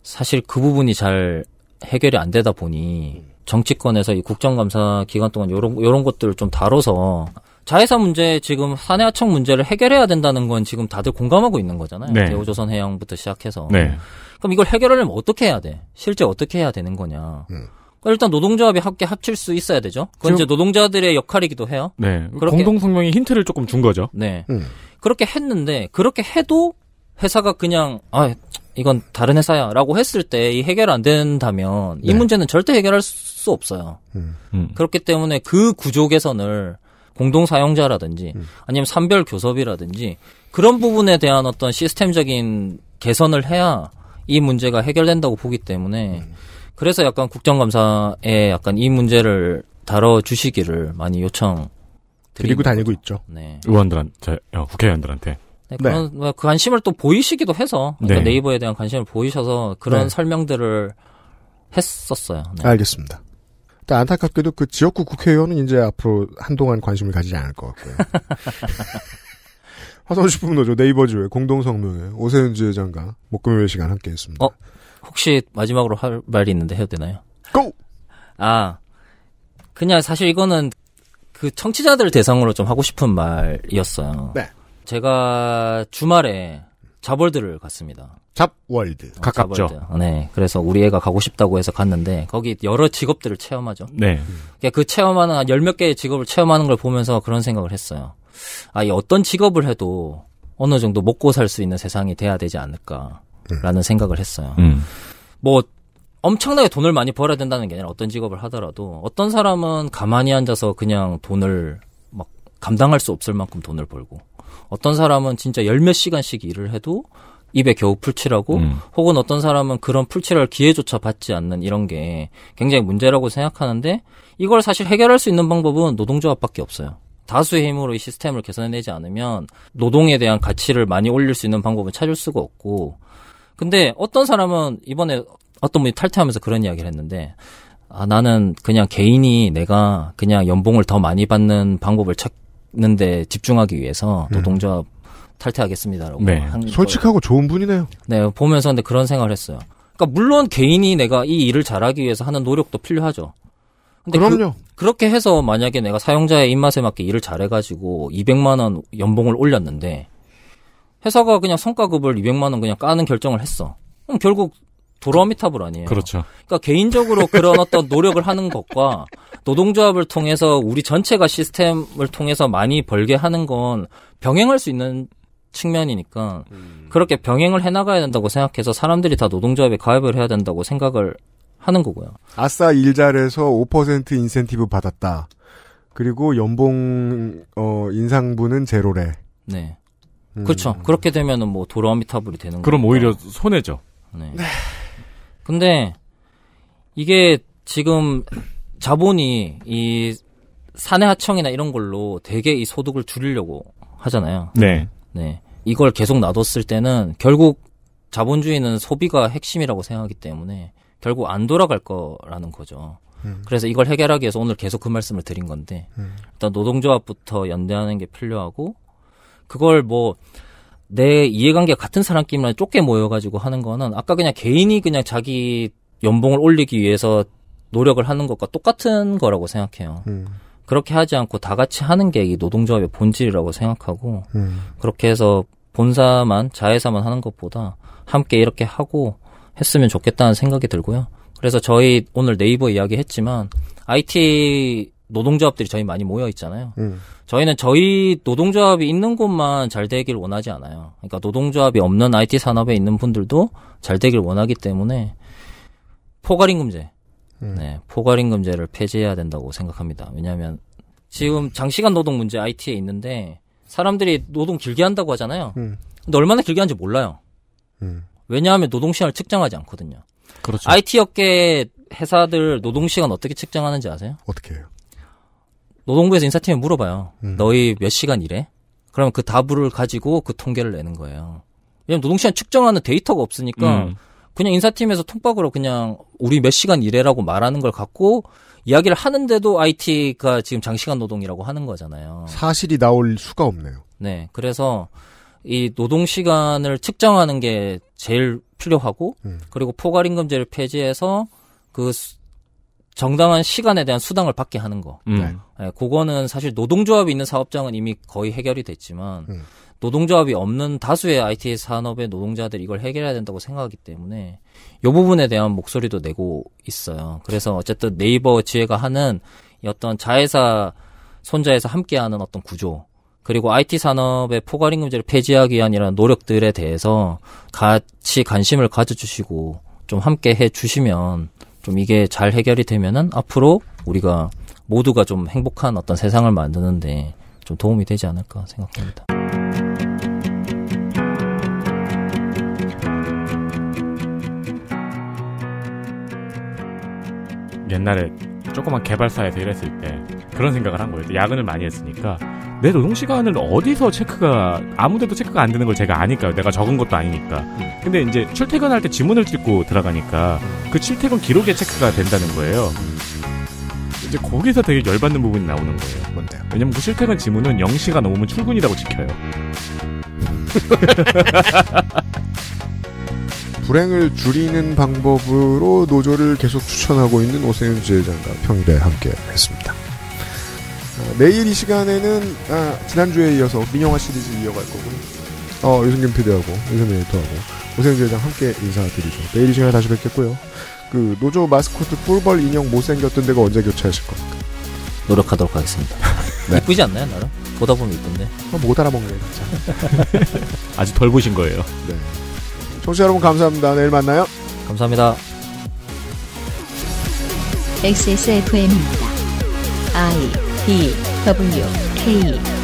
사실 그 부분이 잘 해결이 안 되다 보니 정치권에서 이 국정감사 기간 동안 요런 요런 것들을 좀 다뤄서 자회사 문제 지금 사내하청 문제를 해결해야 된다는 건 지금 다들 공감하고 있는 거잖아요. 네. 대우조선 해양부터 시작해서. 네. 그럼 이걸 해결하려면 어떻게 해야 돼? 실제 어떻게 해야 되는 거냐? 음. 그러니까 일단 노동조합이 함께 합칠 수 있어야 되죠. 그건 이제 노동자들의 역할이기도 해요. 네. 공동성명이 힌트를 조금 준 거죠. 네. 음. 그렇게 했는데 그렇게 해도 회사가 그냥 아 이건 다른 회사야라고 했을 때 이 해결 안 된다면 네. 이 문제는 절대 해결할 수 없어요. 음. 음. 그렇기 때문에 그 구조 개선을 공동 사용자라든지 음. 아니면 산별 교섭이라든지 그런 부분에 대한 어떤 시스템적인 개선을 해야 이 문제가 해결된다고 보기 때문에 음. 그래서 약간 국정감사에 약간 이 문제를 다뤄 주시기를 많이 요청 드리고 다니고 있죠. 네. 의원들한테 어, 국회의원들한테 네, 그런 네. 그 관심을 또 보이시기도 해서 그러니까 네. 이버에 대한 관심을 보이셔서 그런 네. 설명들을 했었어요. 네. 알겠습니다. 안타깝게도 그 지역구 국회의원은 이제 앞으로 한동안 관심을 가지지 않을 것 같고요. 화성식품노조 네이버즈의 공동성명에 오세훈 지회장과 목금요일 시간 함께 했습니다. 어? 혹시 마지막으로 할 말이 있는데 해도 되나요? 고! 아, 그냥 사실 이거는 그 청취자들 대상으로 좀 하고 싶은 말이었어요. 네. 제가 주말에 자벌드를 갔습니다. 잡월드. 어, 가깝죠. 잡월드. 네. 그래서 우리 애가 가고 싶다고 해서 갔는데 거기 여러 직업들을 체험하죠. 네. 그러니까 그 체험하는 열 몇 개의 직업을 체험하는 걸 보면서 그런 생각을 했어요. 아, 이 어떤 직업을 해도 어느 정도 먹고 살 수 있는 세상이 돼야 되지 않을까라는 음. 생각을 했어요. 음. 뭐 엄청나게 돈을 많이 벌어야 된다는 게 아니라 어떤 직업을 하더라도 어떤 사람은 가만히 앉아서 그냥 돈을 막 감당할 수 없을 만큼 돈을 벌고 어떤 사람은 진짜 열 몇 시간씩 일을 해도 입에 겨우 풀칠하고 음. 혹은 어떤 사람은 그런 풀칠할 기회조차 받지 않는 이런 게 굉장히 문제라고 생각하는데 이걸 사실 해결할 수 있는 방법은 노동조합밖에 없어요. 다수의 힘으로 이 시스템을 개선해내지 않으면 노동에 대한 가치를 많이 올릴 수 있는 방법을 찾을 수가 없고 근데 어떤 사람은 이번에 어떤 분이 탈퇴하면서 그런 이야기를 했는데 아 나는 그냥 개인이 내가 그냥 연봉을 더 많이 받는 방법을 찾 하는데 집중하기 위해서 노동조합 음. 탈퇴하겠습니다라고 네. 한 솔직하고 거예요. 좋은 분이네요. 네, 보면서 근데 그런 생각을 했어요. 그러니까 물론 개인이 내가 이 일을 잘하기 위해서 하는 노력도 필요하죠. 근데 그 그럼요. 그, 렇게 해서 만약에 내가 사용자의 입맛에 맞게 일을 잘해가지고 200만 원 연봉을 올렸는데 회사가 그냥 성과급을 200만 원 그냥 까는 결정을 했어. 그럼 결국 도로미탑을 아니에요. 그렇죠. 그러니까 개인적으로 그런 어떤 노력을 하는 것과 노동조합을 통해서 우리 전체가 시스템을 통해서 많이 벌게 하는 건 병행할 수 있는 측면이니까 음. 그렇게 병행을 해나가야 된다고 생각해서 사람들이 다 노동조합에 가입을 해야 된다고 생각을 하는 거고요. 아싸 일자리에서 5% 인센티브 받았다. 그리고 연봉 어 인상분은 제로래. 네. 음. 그렇죠. 그렇게 되면은 뭐 도로아미타불이 되는 거죠. 그럼 거니까. 오히려 손해죠. 네. 네. 근데 이게 지금 자본이 이 사내 하청이나 이런 걸로 되게 이 소득을 줄이려고 하잖아요. 네. 네. 이걸 계속 놔뒀을 때는 결국 자본주의는 소비가 핵심이라고 생각하기 때문에 결국 안 돌아갈 거라는 거죠. 음. 그래서 이걸 해결하기 위해서 오늘 계속 그 말씀을 드린 건데 음. 일단 노동조합부터 연대하는 게 필요하고 그걸 뭐 내 이해관계 같은 사람끼리만 쫓게 모여가지고 하는 거는 아까 그냥 개인이 그냥 자기 연봉을 올리기 위해서 노력을 하는 것과 똑같은 거라고 생각해요. 음. 그렇게 하지 않고 다 같이 하는 게이 노동조합의 본질이라고 생각하고 음. 그렇게 해서 본사만 자회사만 하는 것보다 함께 이렇게 하고 했으면 좋겠다는 생각이 들고요. 그래서 저희 오늘 네이버 이야기 했지만 IT 노동조합들이 저희 많이 모여 있잖아요. 음. 저희는 저희 노동조합이 있는 곳만 잘 되길 원하지 않아요. 그러니까 노동조합이 없는 IT 산업에 있는 분들도 잘 되길 원하기 때문에 포괄임금제 음. 네, 포괄임금제를 폐지해야 된다고 생각합니다. 왜냐하면 지금 음. 장시간 노동 문제 IT에 있는데 사람들이 노동 길게 한다고 하잖아요. 음. 근데 얼마나 길게 하는지 몰라요. 음. 왜냐하면 노동 시간을 측정하지 않거든요. 그렇죠. IT 업계 회사들 노동 시간 어떻게 측정하는지 아세요? 어떻게 해요? 노동부에서 인사팀에 물어봐요. 음. 너희 몇 시간 일해? 그러면 그 답을 가지고 그 통계를 내는 거예요. 왜냐면 노동시간 측정하는 데이터가 없으니까 음. 그냥 인사팀에서 통박으로 그냥 우리 몇 시간 일해라고 말하는 걸 갖고 이야기를 하는데도 IT가 지금 장시간 노동이라고 하는 거잖아요. 사실이 나올 수가 없네요. 네. 그래서 이 노동 시간을 측정하는 게 제일 필요하고 음. 그리고 포괄임금제를 폐지해서 그 정당한 시간에 대한 수당을 받게 하는 거. 음. 네, 그거는 사실 노동조합이 있는 사업장은 이미 거의 해결이 됐지만 음. 노동조합이 없는 다수의 IT 산업의 노동자들이 걸 해결해야 된다고 생각하기 때문에 이 부분에 대한 목소리도 내고 있어요. 그래서 어쨌든 네이버 지혜가 하는 어떤 자회사 손자에서 함께하는 어떤 구조 그리고 IT 산업의 포괄임금제를 폐지하기 위한 이런 노력들에 대해서 같이 관심을 가져주시고 좀 함께 해주시면 좀 이게 잘 해결이 되면은 앞으로 우리가 모두가 좀 행복한 어떤 세상을 만드는데 좀 도움이 되지 않을까 생각합니다. 옛날에 조그만 개발사에서 일했을 때 그런 생각을 한 거예요. 야근을 많이 했으니까 내 노동 시간을 어디서 체크가 아무데도 체크가 안 되는 걸 제가 아니까요. 내가 적은 것도 아니니까. 근데 이제 출퇴근할 때 지문을 찍고 들어가니까 그 출퇴근 기록에 체크가 된다는 거예요. 이제 거기서 되게 열받는 부분이 나오는 거예요. 뭔데요? 왜냐면 그 출퇴근 지문은 0시가 넘으면 출근이라고 지켜요. 불행을 줄이는 방법으로 노조를 계속 추천하고 있는 오세윤 지회장과 평일에 함께 했습니다. 내일 어, 이 시간에는 아, 지난주에 이어서 민영화 시리즈 이어갈 거고요. 어, 유승균 피디하고 유승민 에디터하고 오세훈 지회장 함께 인사드리죠. 내일 이 시간에 다시 뵙겠고요. 그 노조 마스코트 뿔벌 인형 못생겼던 데가 언제 교체하실 겁니까? 노력하도록 하겠습니다. 네. 이쁘지 않나요, 나름? 보다 보면 이쁜데. 뭐 못 알아먹네, 아직 덜 보신 거예요. 네. 청취자 여러분 감사합니다. 내일 만나요. 감사합니다. XSFM입니다. I D W K